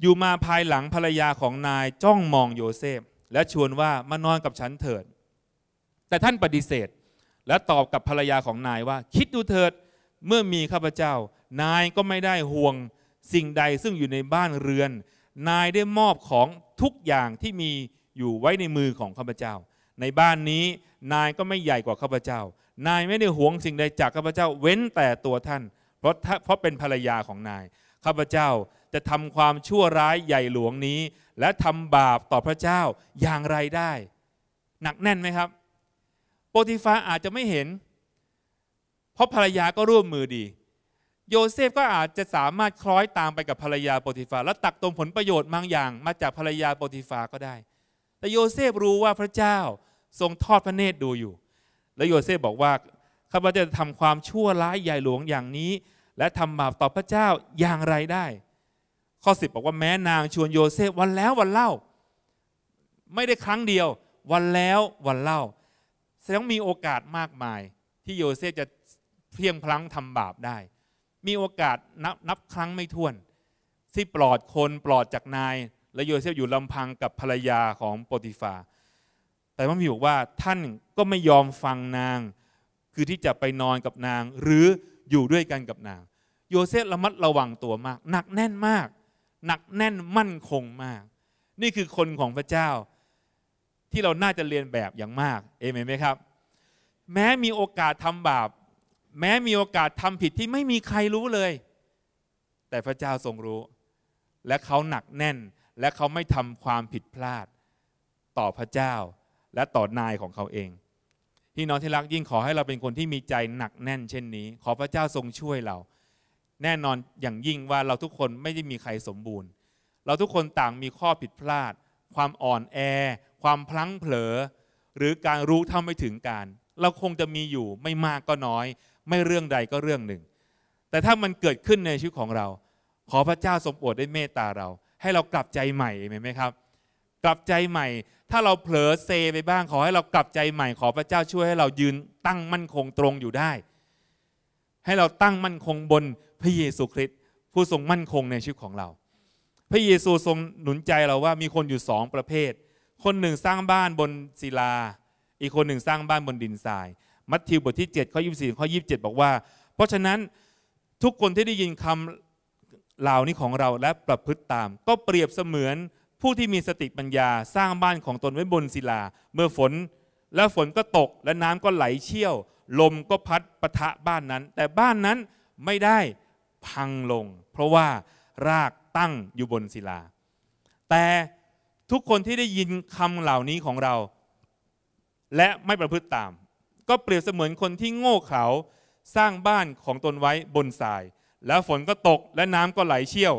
อยู่มาภายหลังภรรยาของนายจ้องมองโยเซฟและชวนว่ามานอนกับฉันเถิด แต่ท่านปฏิเสธและตอบกับภรรยาของนายว่าคิดดูเถิดเมื่อมีข้าพเจ้า นายก็ไม่ได้ห่วงสิ่งใดซึ่งอยู่ในบ้านเรือน นายได้มอบของทุกอย่างที่มีอยู่ไว้ในมือของข้าพเจ้า ในบ้านนี้นายก็ไม่ใหญ่กว่าข้าพเจ้า นายไม่ได้หวงสิ่งใดจากข้าพเจ้า เว้นแต่ตัวท่าน เพราะเพราะเป็นภรรยาของนายข้าพเจ้าจะทำความชั่วร้ายใหญ่หลวงนี้ และทำบาปต่อพระเจ้าอย่างไรได้ หนักแน่นไหมครับ โปติฟาอาจจะไม่เห็น เพราะภรรยาก็ร่วมมือดีโยเซฟก็อาจจะสามารถคล้อยตามไปกับภรรยาโปติฟา และตักตรงผลประโยชน์บางอย่าง มาจากภรรยาโปติฟาก็ได้ แต่โยเซฟรู้ว่าพระเจ้าทรงทอดพระเนตรดูอยู่ และโยเซฟบอกว่าข้าพเจ้าจะทำความชั่วร้ายใหญ่หลวงอย่างนี้ และทำบาปต่อพระเจ้าอย่างไรได้ ข้อสิบบอกว่าแม้นางชวนโยเซฟวันแล้ววันเล่า ไม่ได้ครั้งเดียว วันแล้ววันเล่าแสดงมีโอกาสมากมาย ที่โยเซฟจะเพียงพลั้งทำบาปได้มีโอกาสนับนับครั้งไม่ถ้วน ที่ปลอดคนปลอดจากนาย และโยเซฟอยู่ลำพังกับภรรยาของโปติฟา แต่พระมีบอกว่าท่านก็ไม่ยอมฟังนาง คือที่จะไปนอนกับนาง หรืออยู่ด้วยกันกับนาง โยเซฟระมัดระวังตัวมากหนักแน่นมาก หนักแน่นมั่นคงมาก นี่คือคนของพระเจ้า ที่เราน่าจะเรียนแบบอย่างมากเอเมนไหมครับ แม้มีโอกาสทำบาปแม้มีโอกาสทำผิดที่ไม่มีใครรู้เลย แต่พระเจ้าทรงรู้ และเขาหนักแน่น และเขาไม่ทำความผิดพลาดต่อพระเจ้าและต่อนายของเขาเองพี่น้อง ที่รักยิ่งขอให้เราเป็นคนที่มีใจหนักแน่นเช่นนี้ ขอพระเจ้าทรงช่วยเรา แน่นอนอย่างยิ่งว่าเราทุกคนไม่ได้มีใครสมบูรณ์ เราทุกคนต่างมีข้อผิดพลาด ความอ่อนแอ ความพลั้งเผลอ หรือการรู้เท่าไม่ถึงการ เราคงจะมีอยู่ไม่มากก็น้อยไม่เรื่องใดก็เรื่องหนึ่ง แต่ถ้ามันเกิดขึ้นในชีวิตของเรา ขอพระเจ้าทรงโปรดได้เมตตาเรา ให้เรากลับใจใหม่เห็นไหมครับ กลับใจใหม่ ถ้าเราเผลอเซไปบ้าง ขอให้เรากลับใจใหม่ ขอพระเจ้าช่วยให้เรายืนตั้งมั่นคงตรงอยู่ได้ ให้เราตั้งมั่นคงบนพระเยซูคริสต์ผู้ทรงมั่นคงในชีวิตของเรา พระเยซูทรงหนุนใจเราว่ามีคนอยู่สองประเภท คนหนึ่งสร้างบ้านบนศิลา อีกคนหนึ่งสร้างบ้านบนดินทรายมัทธิวบทที่7ข้อ24 ข้อ27 บอกว่า เพราะฉะนั้นทุกคนที่ได้ยินคำเหล่านี้ของเราและประพฤติตาม ก็เปรียบเสมือนผู้ที่มีสติปัญญาสร้างบ้านของตนไว้บนศิลา เมื่อฝนและฝนก็ตก และน้ำก็ไหลเชี่ยว ลมก็พัดปะทะบ้านนั้น แต่บ้านนั้นไม่ได้พังลง เพราะว่ารากตั้งอยู่บนศิลา แต่ทุกคนที่ได้ยินคำเหล่านี้ของเรา และไม่ประพฤติตามก็เปรียบเสมือนคนที่โง่เขลาสร้างบ้านของตนไว้บนทราย แล้วฝนก็ตกและน้ำก็ไหลเชี่ยว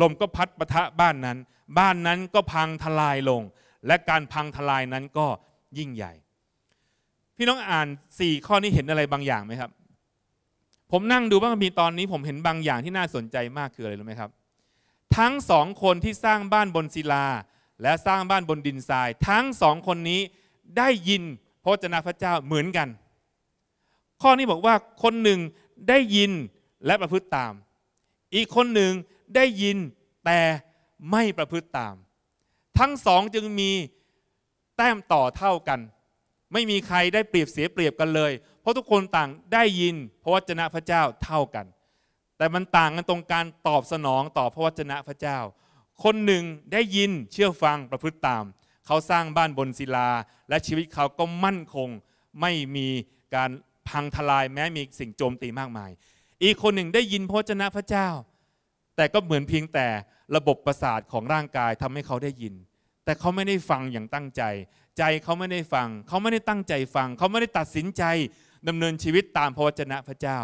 ลมก็พัดปะทะบ้านนั้น บ้านนั้นก็พังทลายลง และการพังทลายนั้นก็ยิ่งใหญ่ พี่น้องอ่าน 4 ข้อนี้เห็นอะไรบางอย่างไหมครับ ผมนั่งดูพระคัมภีร์ตอนนี้ผมเห็นบางอย่างที่น่าสนใจมากคืออะไรรู้ไหมครับ ทั้งสองคนที่สร้างบ้านบนศิลาและสร้างบ้านบนดินทรายทั้งสองคนนี้ได้ยินระวจนะพระเจ้าเหมือนกัน ข้อนี้บอกว่าคนหนึ่งได้ยินและประพฤติตาม อีกคนหนึ่งได้ยินแต่ไม่ประพฤติตาม ทั้งสองจึงมีแต้มต่อเท่ากัน ไม่มีใครได้เปรียบเสียเปรียบกันเลย เพราะทุกคนต่างได้ยินพระวจนะพระเจ้าเท่ากัน แต่มันต่างกันตรงการตอบสนองต่อพระวจนะพระเจ้า คนหนึ่งได้ยินเชื่อฟังประพฤติตามเขาสร้างบ้านบนศิลาและชีวิตเขาก็มั่นคง ไม่มีการพังทลาย แม้มีสิ่งโจมตีมากมาย อีกคนหนึ่งได้ยินพระเจนะพระเจ้า แต่ก็เหมือนเพียงแต่ระบบประสาทของร่างกายทำให้เขาได้ยิน แต่เขาไม่ได้ฟังอย่างตั้งใจ ใจเขาไม่ได้ฟัง เขาไม่ได้ตั้งใจฟัง เขาไม่ได้ตัดสินใจ ดำเนินชีวิตตามพระวจนะพระเจ้า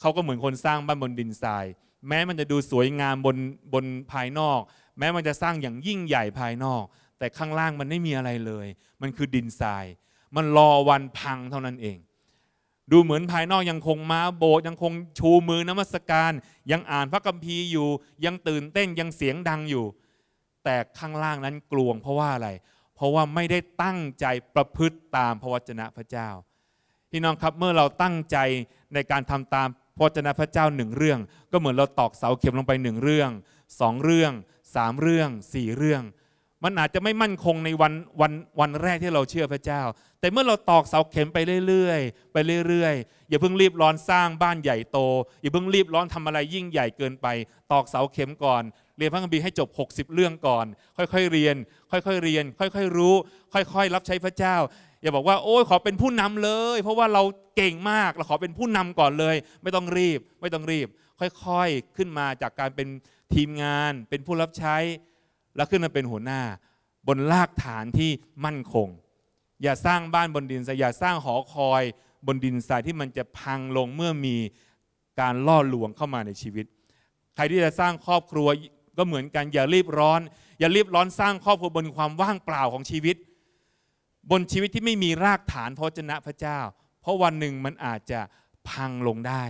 เขาก็เหมือนคนสร้างบ้านบนดินทรายแม้มันจะดูสวยงามบนบนภายนอก แม้มันจะสร้างอย่างยิ่งใหญ่ภายนอกแต่ข้างล่างมันไม่มีอะไรเลย มันคือดินทราย มันรอวันพังเท่านั้นเอง ดูเหมือนภายนอกยังคงมาโบสยังคงชูมือนมัสการ ยังอ่านพระคัมภีร์อยู่ยังตื่นเต้นยังเสียงดังอยู่ แต่ข้างล่างนั้นกลวงเพราะว่าอะไร เพราะว่าไม่ได้ตั้งใจประพฤติตามพระวจนะพระเจ้าพี่น้องครับเมื่อเราตั้งใจในการทำตามพระวจนะพระเจ้าหนึ่งเรื่อง ก็เหมือนเราตอกเสาเข็มลงไปหนึ่งเรื่องสองเรื่องสามเรื่องสี่เรื่องมันอาจจะไม่มั่นคงในวันวันวันแรกที่เราเชื่อพระเจ้า แต่เมื่อเราตอกเสาเข็มไปเรื่อยๆไปเรื่อย ๆ อย่าเพิ่งรีบร้อนสร้างบ้านใหญ่โตอย่าเพิ่งรีบร้อนทำอะไรยิ่งใหญ่เกินไป ตอกเสาเข็มก่อน เรียนพระคัมภีร์ให้จบ 60 เรื่องก่อน ค่อยๆเรียน ค่อย ๆ เรียน ค่อยๆรู้ ค่อยๆรับใช้พระเจ้าอย่าบอกว่า โอ้ยขอเป็นผู้นำเลย เพราะว่าเราเก่งมากเราขอเป็นผู้นำก่อนเลย ไม่ต้องรีบไม่ต้องรีบ ค่อยๆขึ้นมาจากการเป็นทีมงาน เป็นผู้รับใช้แล้วขึ้นมาเป็นหัวหน้าบนรากฐานที่มั่นคง อย่าสร้างบ้านบนดินทรายอย่าสร้างหอคอยบนดินทรายที่มันจะพังลงเมื่อมีการล่อลวงเข้ามาในชีวิต ใครที่จะสร้างครอบครัวก็เหมือนกันอย่ารีบร้อน อย่ารีบร้อนสร้างครอบครัวบนความว่างเปล่าของชีวิต บนชีวิตที่ไม่มีรากฐานพระเจนะพระเจ้า เพราะวันหนึ่งมันอาจจะพังลงได้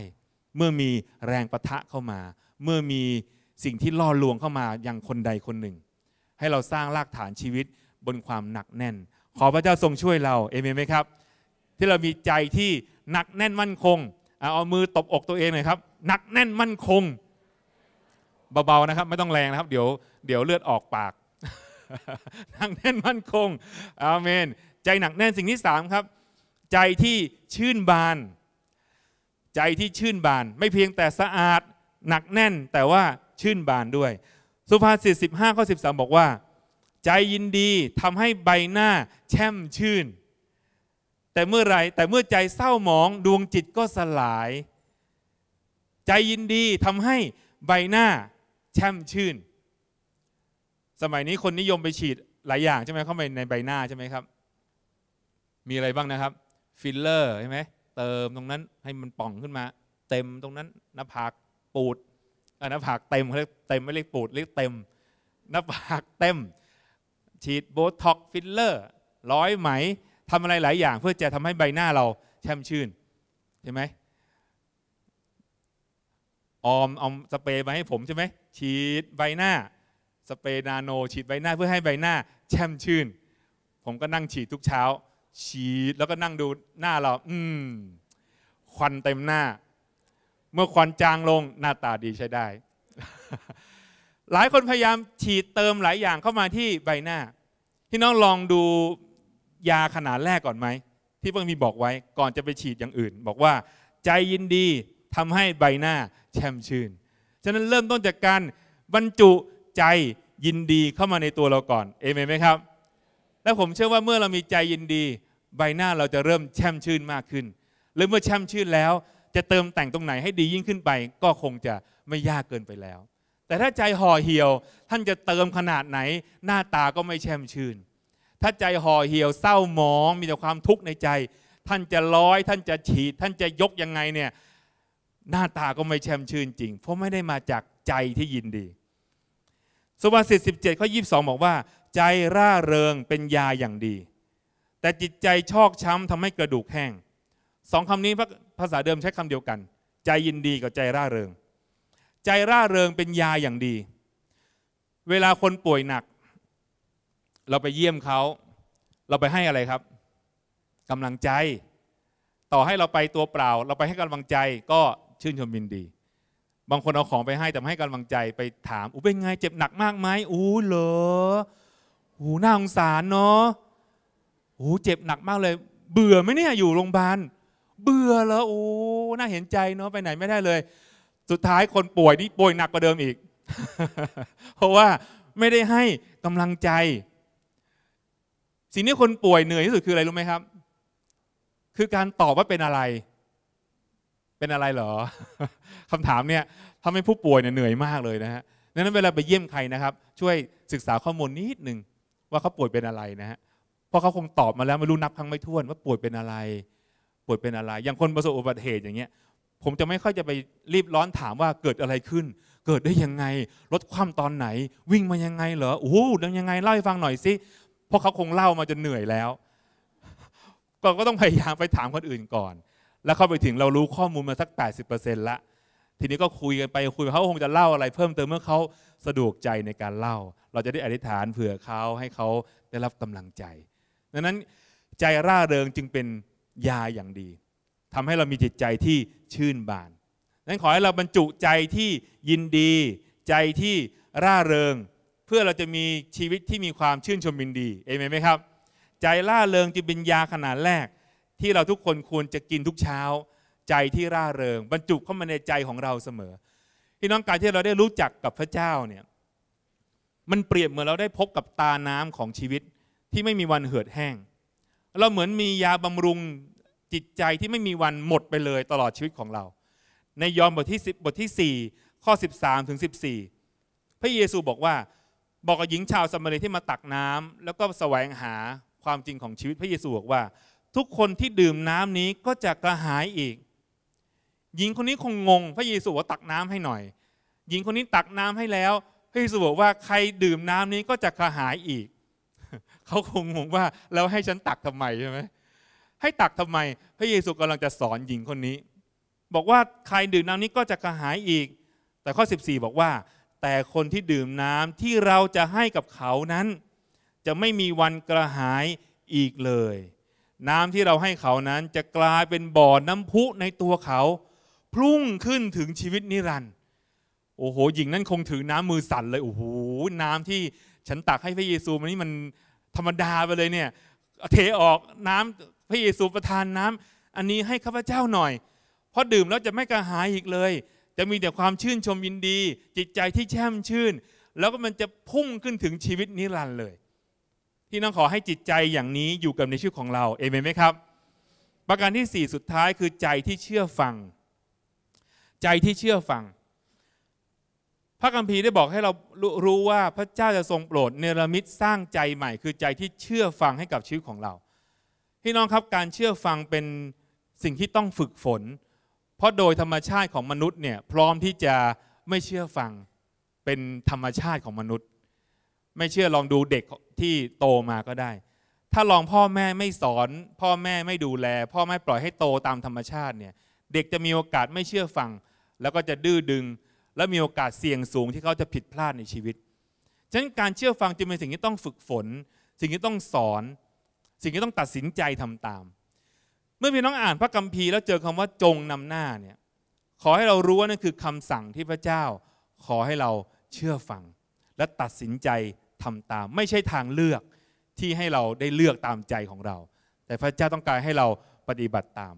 เมื่อมีแรงประทะเข้ามา เมื่อมีสิ่งที่ล่อลวงเข้ามาอย่างคนใดคนหนึ่งให้เราสร้างรากฐานชีวิตบนความหนักแน่น ขอพระเจ้าทรงช่วยเราเอเมนไหมครับ ที่เรามีใจที่หนักแน่นมั่นคงเอามือตบอกตัวเองหน่อยครับหนักแน่นมั่นคงเบาๆนะครับไม่ต้องแรงนะครับเดี๋ยวเดี๋ยวเลือดออกปากหนักแน่นมั่นคงอาเมน ใจหนักแน่นสิ่งที่สามครับ ใจที่ชื่นบาน ใจที่ชื่นบาน ไม่เพียงแต่สะอาดหนักแน่นแต่ว่าชื่นบานด้วยสุภาษิต15ข้อ13 บอกว่า ใจยินดีทำให้ใบหน้าแช่มชื่น แต่เมื่อไรแต่เมื่อใจเศร้าหมองดวงจิตก็สลาย ใจยินดีทำให้ใบหน้าแช่มชื่น สมัยนี้คนนิยมไปฉีดหลายอย่างใช่ไหมเข้าไปในใบหน้าใช่ไหมครับมีอะไรบ้างนะครับฟิลเลอร์ใช่ไหมเติมตรงนั้นให้มันป่องขึ้นมา เต็มตรงนั้นหน้าผากปูดหน้าผากเต็มเรียกเต็มไม่เรียกปูด เรียกเต็มหน้าผากเต็ม ฉีดโบท็อกฟิลเลอร์ ร้อยไหม ทำอะไรหลายอย่างเพื่อจะทำให้ใบหน้าเราแช่มชื่นใช่ไหม ออมออมสเปรย์มาให้ผมใช่ไหม ฉีดใบหน้า สเปรย์นาโนฉีดใบหน้าเพื่อให้ใบหน้าแช่มชื่น ผมก็นั่งฉีดทุกเช้า ฉีดแล้วก็นั่งดูหน้าเรา อืมควันเต็มหน้าเมื่อควันจางลงหน้าตาดีใช้ได้ หลายคนพยายามฉีดเติมหลายอย่างเข้ามาที่ใบหน้า พี่น้องลองดูยาขนาดแรก ก่อนไหมที่เพิ่งมีบอกไว้ก่อนจะไปฉีดอย่างอื่น บอกว่าใจยินดีทำให้ใบหน้าแช่มชื่น ฉะนั้นเริ่มต้นจากการบรรจุใจยินดีเข้ามาในตัวเราก่อน เอเมนไหมครับ และผมเชื่อว่าเมื่อเรามีใจยินดี ใบหน้าเราจะเริ่มแช่มชื่นมากขึ้นหรือเมื่อแช่มชื่นแล้วจะเติมแต่งตรงไหนให้ดียิ่งขึ้นไป ก็คงจะไม่ยากเกินไปแล้ว แต่ถ้าใจห่อเหี่ยว ท่านจะเติมขนาดไหนหน้าตาก็ไม่แช่มชื่น ถ้าใจห่อเหี่ยวเศร้าหมองมีแต่ความทุกข์ในใจ ท่านจะร้อย ท่านจะฉีด ท่านจะยกยังไงเนี่ย หน้าตาก็ไม่แช่มชื่นจริง เพราะไม่ได้มาจากใจที่ยินดีสุภาษิต17ข้อ22 บอกว่า ใจร่าเริงเป็นยาอย่างดี แต่จิตใจชอกช้ำทำให้กระดูกแห้งสองคำนี้พระภาษาเดิมใช้คำเดียวกัน ใจยินดีกับใจร่าเริง ใจร่าเริงเป็นยาอย่างดี เวลาคนป่วยหนัก เราไปเยี่ยมเขา เราไปให้อะไรครับกำลังใจ ต่อให้เราไปตัวเปล่า เราไปให้กำลังใจก็ชื่นชมยินดี บางคนเอาของไปให้แต่ให้กำลังใจไปถามอู้เป็นไงเจ็บหนักมากไหมอู้เหรอหูน่าสงสารเนาะหูเจ็บหนักมากเลย เบื่อไหมเนี่ยอยู่โรงพยาบาลเบื่อแล้วโอ้น่าเห็นใจเนาะไปไหน ไม่ได้เลย สุดท้ายคนป่วยนี่ป่วยหนักกว่าเดิมอีก เพราะว่าไม่ได้ให้กำลังใจ สิ่งที่คนป่วยเหนื่อยที่สุดคืออะไรรู้ไหมครับ คือการตอบว่าเป็นอะไร เป็นอะไรเหรอ คำถามเนี่ยทำให้ผู้ป่วยเนี่ยเหนื่อยมากเลยนะฮะดังนั้นเวลาไปเยี่ยมใครนะครับช่วยศึกษาข้อมูลนิดหนึ่งว่าเขาป่วยเป็นอะไรนะฮะเพราะเขาคงตอบมาแล้ว ไม่รู้นับครั้งไม่ถ้วน ว่าป่วยเป็นอะไรวดเป็นอะไรอย่างคนประสบอุบัติเหตุอย่างเงี้ย ผมจะไม่ค่อยจะไปรีบร้อนถามว่าเกิดอะไรขึ้น เกิดได้ยังไงลดความตอนไหนวิ่งมายังไงเหรอโอ้โหยังไงเล่าให้ฟังหน่อยสิเพราะเขาคงเล่ามาจนเหนื่อยแล้วก็ก็ต้องพยายามไปถามคนอื่นก่อน แล้วเข้าไปถึงเรารู้ข้อมูลมาสัก 80%ละทีนี้ก็คุยกันไปคุยเขาคงจะเล่าอะไรเพิ่มเติมเมื่อเขาสะดวกใจในการเล่า เราจะได้อธิษฐานเผื่อเขาให้เขาได้รับกำลังใจ ดังนั้นใจร่าเริงจึงเป็นยาอย่างดี ทำให้เรามีจิตใจที่ชื่นบานนั้นขอให้เราบรรจุใจที่ยินดี ใจที่ร่าเริง เพื่อเราจะมีชีวิตที่มีความชื่นชมยินดีเอเมนไหมครับ ใจร่าเริงจึงเป็นยาขนาดแรก ที่เราทุกคนควรจะกินทุกเช้า ใจที่ร่าเริง บรรจุเข้ามาในใจของเราเสมอพี่น้องการที่เราได้รู้จักกับพระเจ้าเนี่ยมันเปรียบเหมือนเราได้พบกับตาน้ำของชีวิต ที่ไม่มีวันเหือดแห้งเราเหมือนมียาบำรุงจิตใจที่ไม่มีวันหมดไปเลย ตลอดชีวิตของเรา ในยอห์นบทที่10บทที่ 4 ข้อ 13ถึง14 พระเยซูบอกว่า บอกกับหญิงชาวสมารีที่มาตักน้ำ แล้วก็แสวงหาความจริงของชีวิต พระเยซูบอกว่าทุกคนที่ดื่มน้ำนี้ก็จะกระหายอีก หญิงคนนี้คงงงพระเยซูว่าตักน้ำให้หน่อย หญิงคนนี้ตักน้ำให้แล้ว พระเยซูบอกว่าใครดื่มน้ำนี้ก็จะกระหายอีกเขาคงงงว่าแล้วให้ฉันตักทำไมใช่ไหมให้ตักทำไมพระเยซูกำลังจะสอนหญิงคนนี้ บอกว่าใครดื่มน้ำนี้ก็จะกระหายอีก แต่ข้อ 14 บอกว่า แต่คนที่ดื่มน้ำที่เราจะให้กับเขานั้น จะไม่มีวันกระหายอีกเลย น้ำที่เราให้เขานั้นจะกลายเป็นบ่อน้ำพุในตัวเขาพุ่งขึ้นถึงชีวิตนิรันดร์โอ้โหหญิงนั้นคงถือน้ำมือสั่นเลยโอ้โหน้ำที่ฉันตักให้พระเยซูมันนี่มันธรรมดาไปเลยเนี่ยเทออกน้ำพระเยซูประทานน้ำ อันนี้ให้ข้าพเจ้าหน่อย เพราะดื่มแล้วจะไม่กระหายอีกเลย จะมีแต่ความชื่นชมยินดี จิตใจที่แช่มชื่น แล้วก็มันจะพุ่งขึ้นถึงชีวิตนิรันดร์เลย ที่น้องขอให้จิตใจอย่างนี้อยู่กับในชีวิตของเรา เอเมนไหมครับ ประการที่ 4 สุดท้ายคือใจที่เชื่อฟัง ใจที่เชื่อฟังพระคัมภีร์ได้บอกให้เรารู้ว่าพระเจ้าจะทรงโปรดเนรมิตสร้างใจใหม่คือใจที่เชื่อฟังให้กับชีวิตของเราพี่น้องครับการเชื่อฟังเป็นสิ่งที่ต้องฝึกฝน เพราะโดยธรรมชาติของมนุษย์เนี่ย พร้อมที่จะไม่เชื่อฟังเป็นธรรมชาติของมนุษย์ ไม่เชื่อลองดูเด็กที่โตมาก็ได้ ถ้าลองพ่อแม่ไม่สอน พ่อแม่ไม่ดูแล พ่อแม่ปล่อยให้โตตามธรรมชาติเนี่ยเด็กจะมีโอกาสไม่เชื่อฟัง แล้วก็จะดื้อดึงและมีโอกาสเสี่ยงสูงที่เขาจะผิดพลาดในชีวิต ฉะนั้นการเชื่อฟังจึงเป็นสิ่งที่ต้องฝึกฝน สิ่งที่ต้องสอน สิ่งที่ต้องตัดสินใจทำตาม เมื่อพี่น้องอ่านพระคัมภีร์แล้วเจอคำว่าจงนำหน้าเนี่ย ขอให้เรารู้ว่านั่นคือคำสั่งที่พระเจ้าขอให้เราเชื่อฟัง และตัดสินใจทำตาม ไม่ใช่ทางเลือกที่ให้เราได้เลือกตามใจของเรา แต่พระเจ้าต้องการให้เราปฏิบัติตาม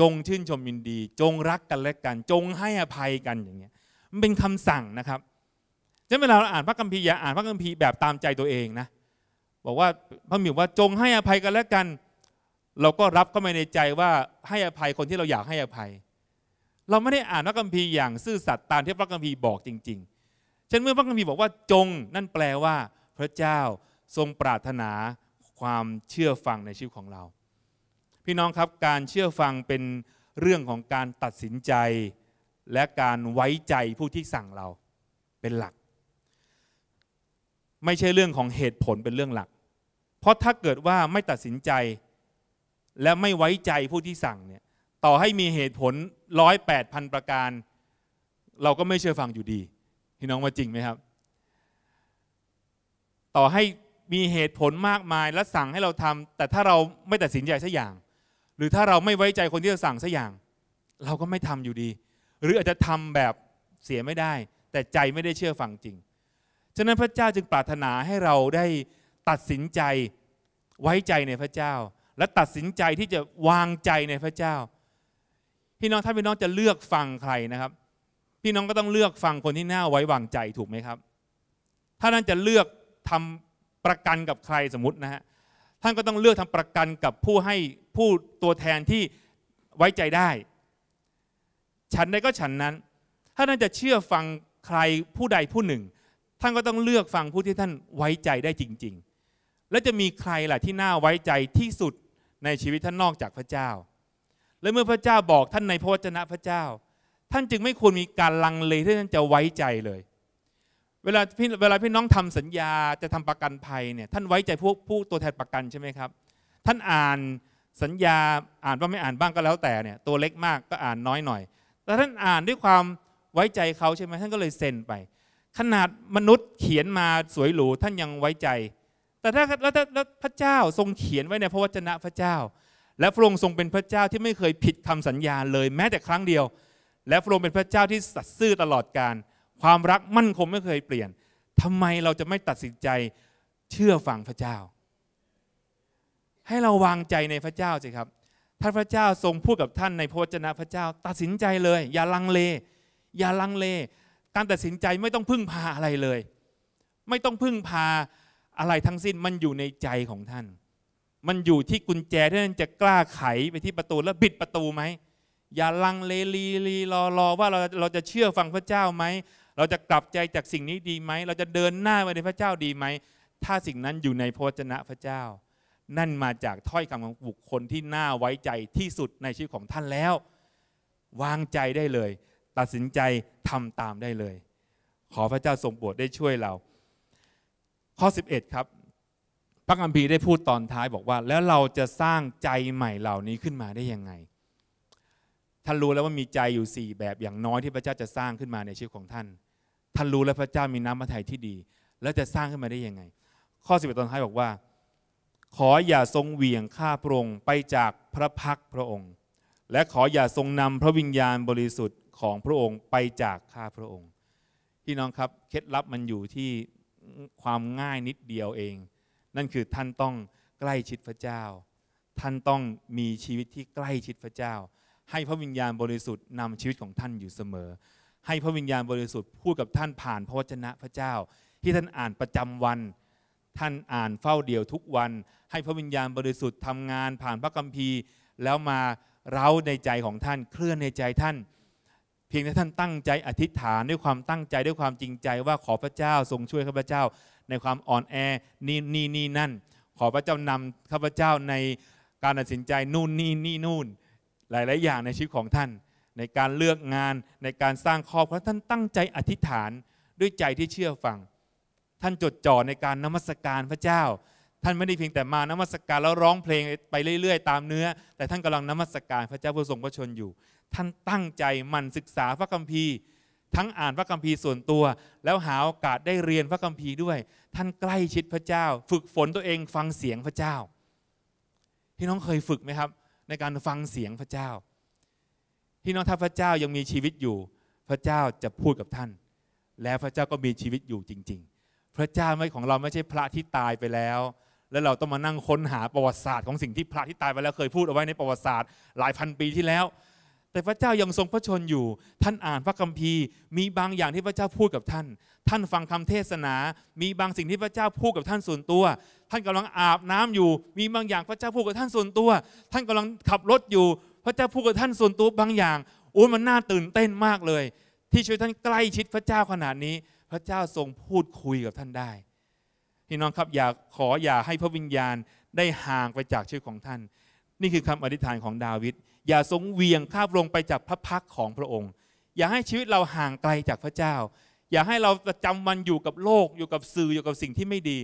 จงชื่นชมยินดี จงรักกันและกัน จงให้อภัยกันอย่างเงี้ยมันเป็นคำสั่งนะครับฉะนั้นเวลาเราอ่านพระคัมภีร์อย่าอ่านพระคัมภีร์แบบตามใจตัวเองนะ บอกว่าพระมิวว่าจงให้อภัยกันและกัน เราก็รับเข้ามาในใจว่าให้อภัยคนที่เราอยากให้อภัย เราไม่ได้อ่านพระคัมภีร์อย่างซื่อสัตย์ตามที่พระคัมภีร์บอกจริงๆฉะนั้นเมื่อพระคัมภีร์บอกว่าจงนั่นแปลว่า พระเจ้าทรงปรารถนาความเชื่อฟังในชีวิตของเรา พี่น้องครับการเชื่อฟังเป็นเรื่องของการตัดสินใจและการไว้ใจผู้ที่สั่งเราเป็นหลัก ไม่ใช่เรื่องของเหตุผลเป็นเรื่องหลัก เพราะถ้าเกิดว่าไม่ตัดสินใจและไม่ไว้ใจผู้ที่สั่งเนี่ยต่อให้มีเหตุผลร้อยแปดพันประการ เราก็ไม่เชื่อฟังอยู่ดี พี่น้องว่าจริงไหมครับ ต่อให้มีเหตุผลมากมายและสั่งให้เราทำ แต่ถ้าเราไม่ตัดสินใจสักอย่าง หรือถ้าเราไม่ไว้ใจคนที่จะสั่งสักอย่าง เราก็ไม่ทำอยู่ดีหรืออาจจะทำแบบเสียไม่ได้ แต่ใจไม่ได้เชื่อฟังจริง ฉะนั้นพระเจ้าจึงปรารถนาให้เราได้ตัดสินใจไว้ใจในพระเจ้า และตัดสินใจที่จะวางใจในพระเจ้า พี่น้องถ้าพี่น้องจะเลือกฟังใครนะครับ พี่น้องก็ต้องเลือกฟังคนที่น่าไว้วางใจถูกไหมครับถ้าท่านจะเลือกทำประกันกับใครสมมตินะฮะท่านก็ต้องเลือกทำประกันกับผู้ให้ผู้ตัวแทนที่ไว้ใจได้ฉันใดก็ฉันนั้น ถ้าท่านจะเชื่อฟังใครผู้ใดผู้หนึ่ง ท่านก็ต้องเลือกฟังผู้ที่ท่านไว้ใจได้จริงๆ และจะมีใครล่ะที่น่าไว้ใจที่สุดในชีวิตท่านนอกจากพระเจ้า และเมื่อพระเจ้าบอกท่านในพระวจนะพระเจ้า ท่านจึงไม่ควรมีการลังเลที่ท่านจะไว้ใจเลย เวลาพี่เวลาพี่น้องทำสัญญาจะทำประกันภัยเนี่ย ท่านไว้ใจพวกผู้ตัวแทนประกันใช่ไหมครับ ท่านอ่านสัญญาอ่านบ้างไม่อ่านบ้างก็แล้ว แต่เนี่ย ตัวเล็กมากก็อ่านน้อยหน่อยแล้วท่านอ่านด้วยความไว้ใจเขาใช่ไหมท่านก็เลยเซ็นไป ขนาดมนุษย์เขียนมาสวยหรู ท่านยังไว้ใจ แต่ถ้าแล้วแล้วพระเจ้าทรงเขียนไว้ในพระวจนะพระเจ้า และพระองค์ทรงเป็นพระเจ้าที่ไม่เคยผิดคำสัญญาเลยแม้แต่ครั้งเดียว และพระองค์เป็นพระเจ้าที่สัตย์ซื่อตลอดการความรักมั่นคงไม่เคยเปลี่ยน ทำไมเราจะไม่ตัดสินใจเชื่อฟังพระเจ้า ให้เราวางใจในพระเจ้าสิครับถ้าพระเจ้าทรงพูดกับท่านในพระวจนะพระเจ้า ตัดสินใจเลย อย่าลังเล อย่าลังเล การตัดสินใจไม่ต้องพึ่งพาอะไรเลย ไม่ต้องพึ่งพาอะไรทั้งสิ้นมันอยู่ในใจของท่าน มันอยู่ที่กุญแจที่่านจะกล้าไขไปที่ประตูแล้วบิดประตูไหมอย่าลังเลลีลีรอรอว่าเราเราจะเชื่อฟังพระเจ้าไหม เราจะกลับใจจากสิ่งนี้ดีไหม เราจะเดินหน้าไปในพระเจ้าดีไหมถ้าสิ่งนั้นอยู่ในพระวจนะพระเจ้านั่นมาจากถ้อยคำของบุคคลที่น่าไว้ใจที่สุดในชีวิตของท่านแล้ว วางใจได้เลย ตัดสินใจทำตามได้เลย ขอพระเจ้าทรงโปรดได้ช่วยเรา ข้อ 11 ครับพระคัมภีร์ได้พูดตอนท้ายบอกว่า แล้วเราจะสร้างใจใหม่เหล่านี้ขึ้นมาได้ยังไง ท่านรู้แล้วว่ามีใจอยู่4แบบอย่างน้อยที่พระเจ้าจะสร้างขึ้นมาในชีวิตของท่าน ท่านรู้แล้วพระเจ้ามีน้ำพระทัยที่ดี แล้วจะสร้างขึ้นมาได้ยังไง ข้อ 11 ตอนท้ายบอกว่าขออย่าทรงเหวี่ยงข้าพระองค์ไปจากพระพักพระองค์ และขออย่าทรงนำพระวิญญาณบริสุทธิ์ของพระองค์ไปจากข้าพระองค์พี่น้องครับเคล็ดลับมันอยู่ที่ความง่ายนิดเดียวเอง นั่นคือท่านต้องใกล้ชิดพระเจ้า ท่านต้องมีชีวิตที่ใกล้ชิดพระเจ้า ให้พระวิญญาณบริสุทธิ์นำชีวิตของท่านอยู่เสมอ ให้พระวิญญาณบริสุทธิ์พูดกับท่านผ่าน พระวจนะพระเจ้า ที่ท่านอ่านประจำวันท่านอ่านเฝ้าเดี่ยวทุกวัน ให้พระวิญญาณบริสุทธิ์ทำงานผ่านพระคัมภีร์ แล้วมาเราในใจของท่านเคลื่อนในใจท่าน เพียงแต่ท่านตั้งใจอธิษฐานด้วยความตั้งใจด้วยความจริงใจว่าขอพระเจ้าทรงช่วยข้าพเจ้า ในความอ่อนแอนี่นี่นี่นั่น ขอพระเจ้านำข้าพเจ้าในการตัดสินใจนู่นนี่นี่นู่น หลายๆ อย่างในชีวิตของท่าน ในการเลือกงานในการสร้างครอบครัวท่านตั้งใจอธิษฐานด้วยใจที่เชื่อฟังท่านจดจ่อในการนมัสการพระเจ้า ท่านไม่ได้เพียงแต่มานมัสการแล้วร้องเพลงไปเรื่อยๆตามเนื้อ แต่ท่านกำลังนมัสการพระเจ้าผู้ทรงพระชนอยู่ ท่านตั้งใจมันศึกษาพระคัมภีร์ ทั้งอ่านพระคัมภีร์ส่วนตัว แล้วหาโอกาสได้เรียนพระคัมภีร์ด้วย ท่านใกล้ชิดพระเจ้า ฝึกฝนตัวเองฟังเสียงพระเจ้าพี่น้องเคยฝึกไหมครับ ในการฟังเสียงพระเจ้าพี่น้องถ้าพระเจ้ายังมีชีวิตอยู่ พระเจ้าจะพูดกับท่าน และพระเจ้าก็มีชีวิตอยู่จริงพระเจ้าไม่ของเราไม่ใช่พระที่ตายไปแล้ว แล้วเราต้องมานั่งค้นหาประวัติศาสตร์ของสิ่งที่พระที่ตายไปแล้วเคยพูดเอาไว้ในประวัติศาสตร์ หลายพันปีที่แล้ว แต่พระเจ้ายังทรงพระชนอยู่ ท่านอ่านพระคัมภีร์ มีบางอย่างที่พระเจ้าพูดกับท่าน ท่านฟังคำเทศนา มีบางสิ่งที่พระเจ้าพูดกับท่านส่วนตัว ท่านกำลังอาบน้ำอยู่ มีบางอย่างพระเจ้าพูดกับท่านส่วนตัว ท่านกำลังขับรถอยู่ พระเจ้าพูดกับท่านส่วนตัวบางอย่างโอ้ มันน่าตื่นเต้นมากเลย ที่ช่วยท่านใกล้ชิดพระเจ้าขนาดนี้พระเจ้าทรงพูดคุยกับท่านได้ พี่น้องครับ อยากขออย่าให้พระวิญญาณได้ห่างไปจากชีวิตของท่าน นี่คือคำอธิษฐานของดาวิด อย่าทรงเวียงข้าบลงไปจากพระพักของพระองค์ อย่าให้ชีวิตเราห่างไกลจากพระเจ้า อย่าให้เราประจำวันอยู่กับโลก อยู่กับสื่ออยู่กับสิ่งที่ไม่ดี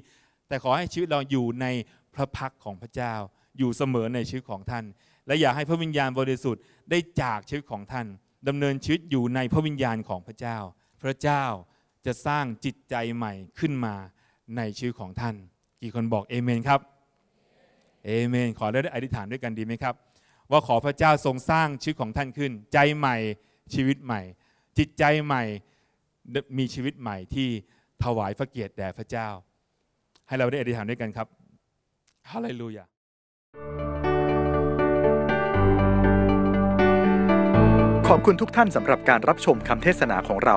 แต่ขอให้ชีวิตเราอยู่ในพระพักของพระเจ้า อยู่เสมอในชีวิตของท่าน และอย่าให้พระวิญญาณบริสุทธิ์ ได้จากชีวิตของท่าน ดำเนินชีวิตอยู่ในพระวิญญาณของพระเจ้า พระเจ้าจะสร้างจิตใจใหม่ขึ้นมาในชื่อของท่าน กี่คนบอกเอเมนครับเอเมน ขอได้อธิษฐานด้วยกันดีไหมครับ ว่าขอพระเจ้าทรงสร้างชื่อของท่านขึ้น ใจใหม่ชีวิตใหม่ จิตใจใหม่มีชีวิตใหม่ที่ถวายพระเกียรติแด่พระเจ้า ให้เราได้อธิษฐานด้วยกันครับฮาเลลูยาขอบคุณทุกท่านสำหรับการรับชมคำเทศนาของเรา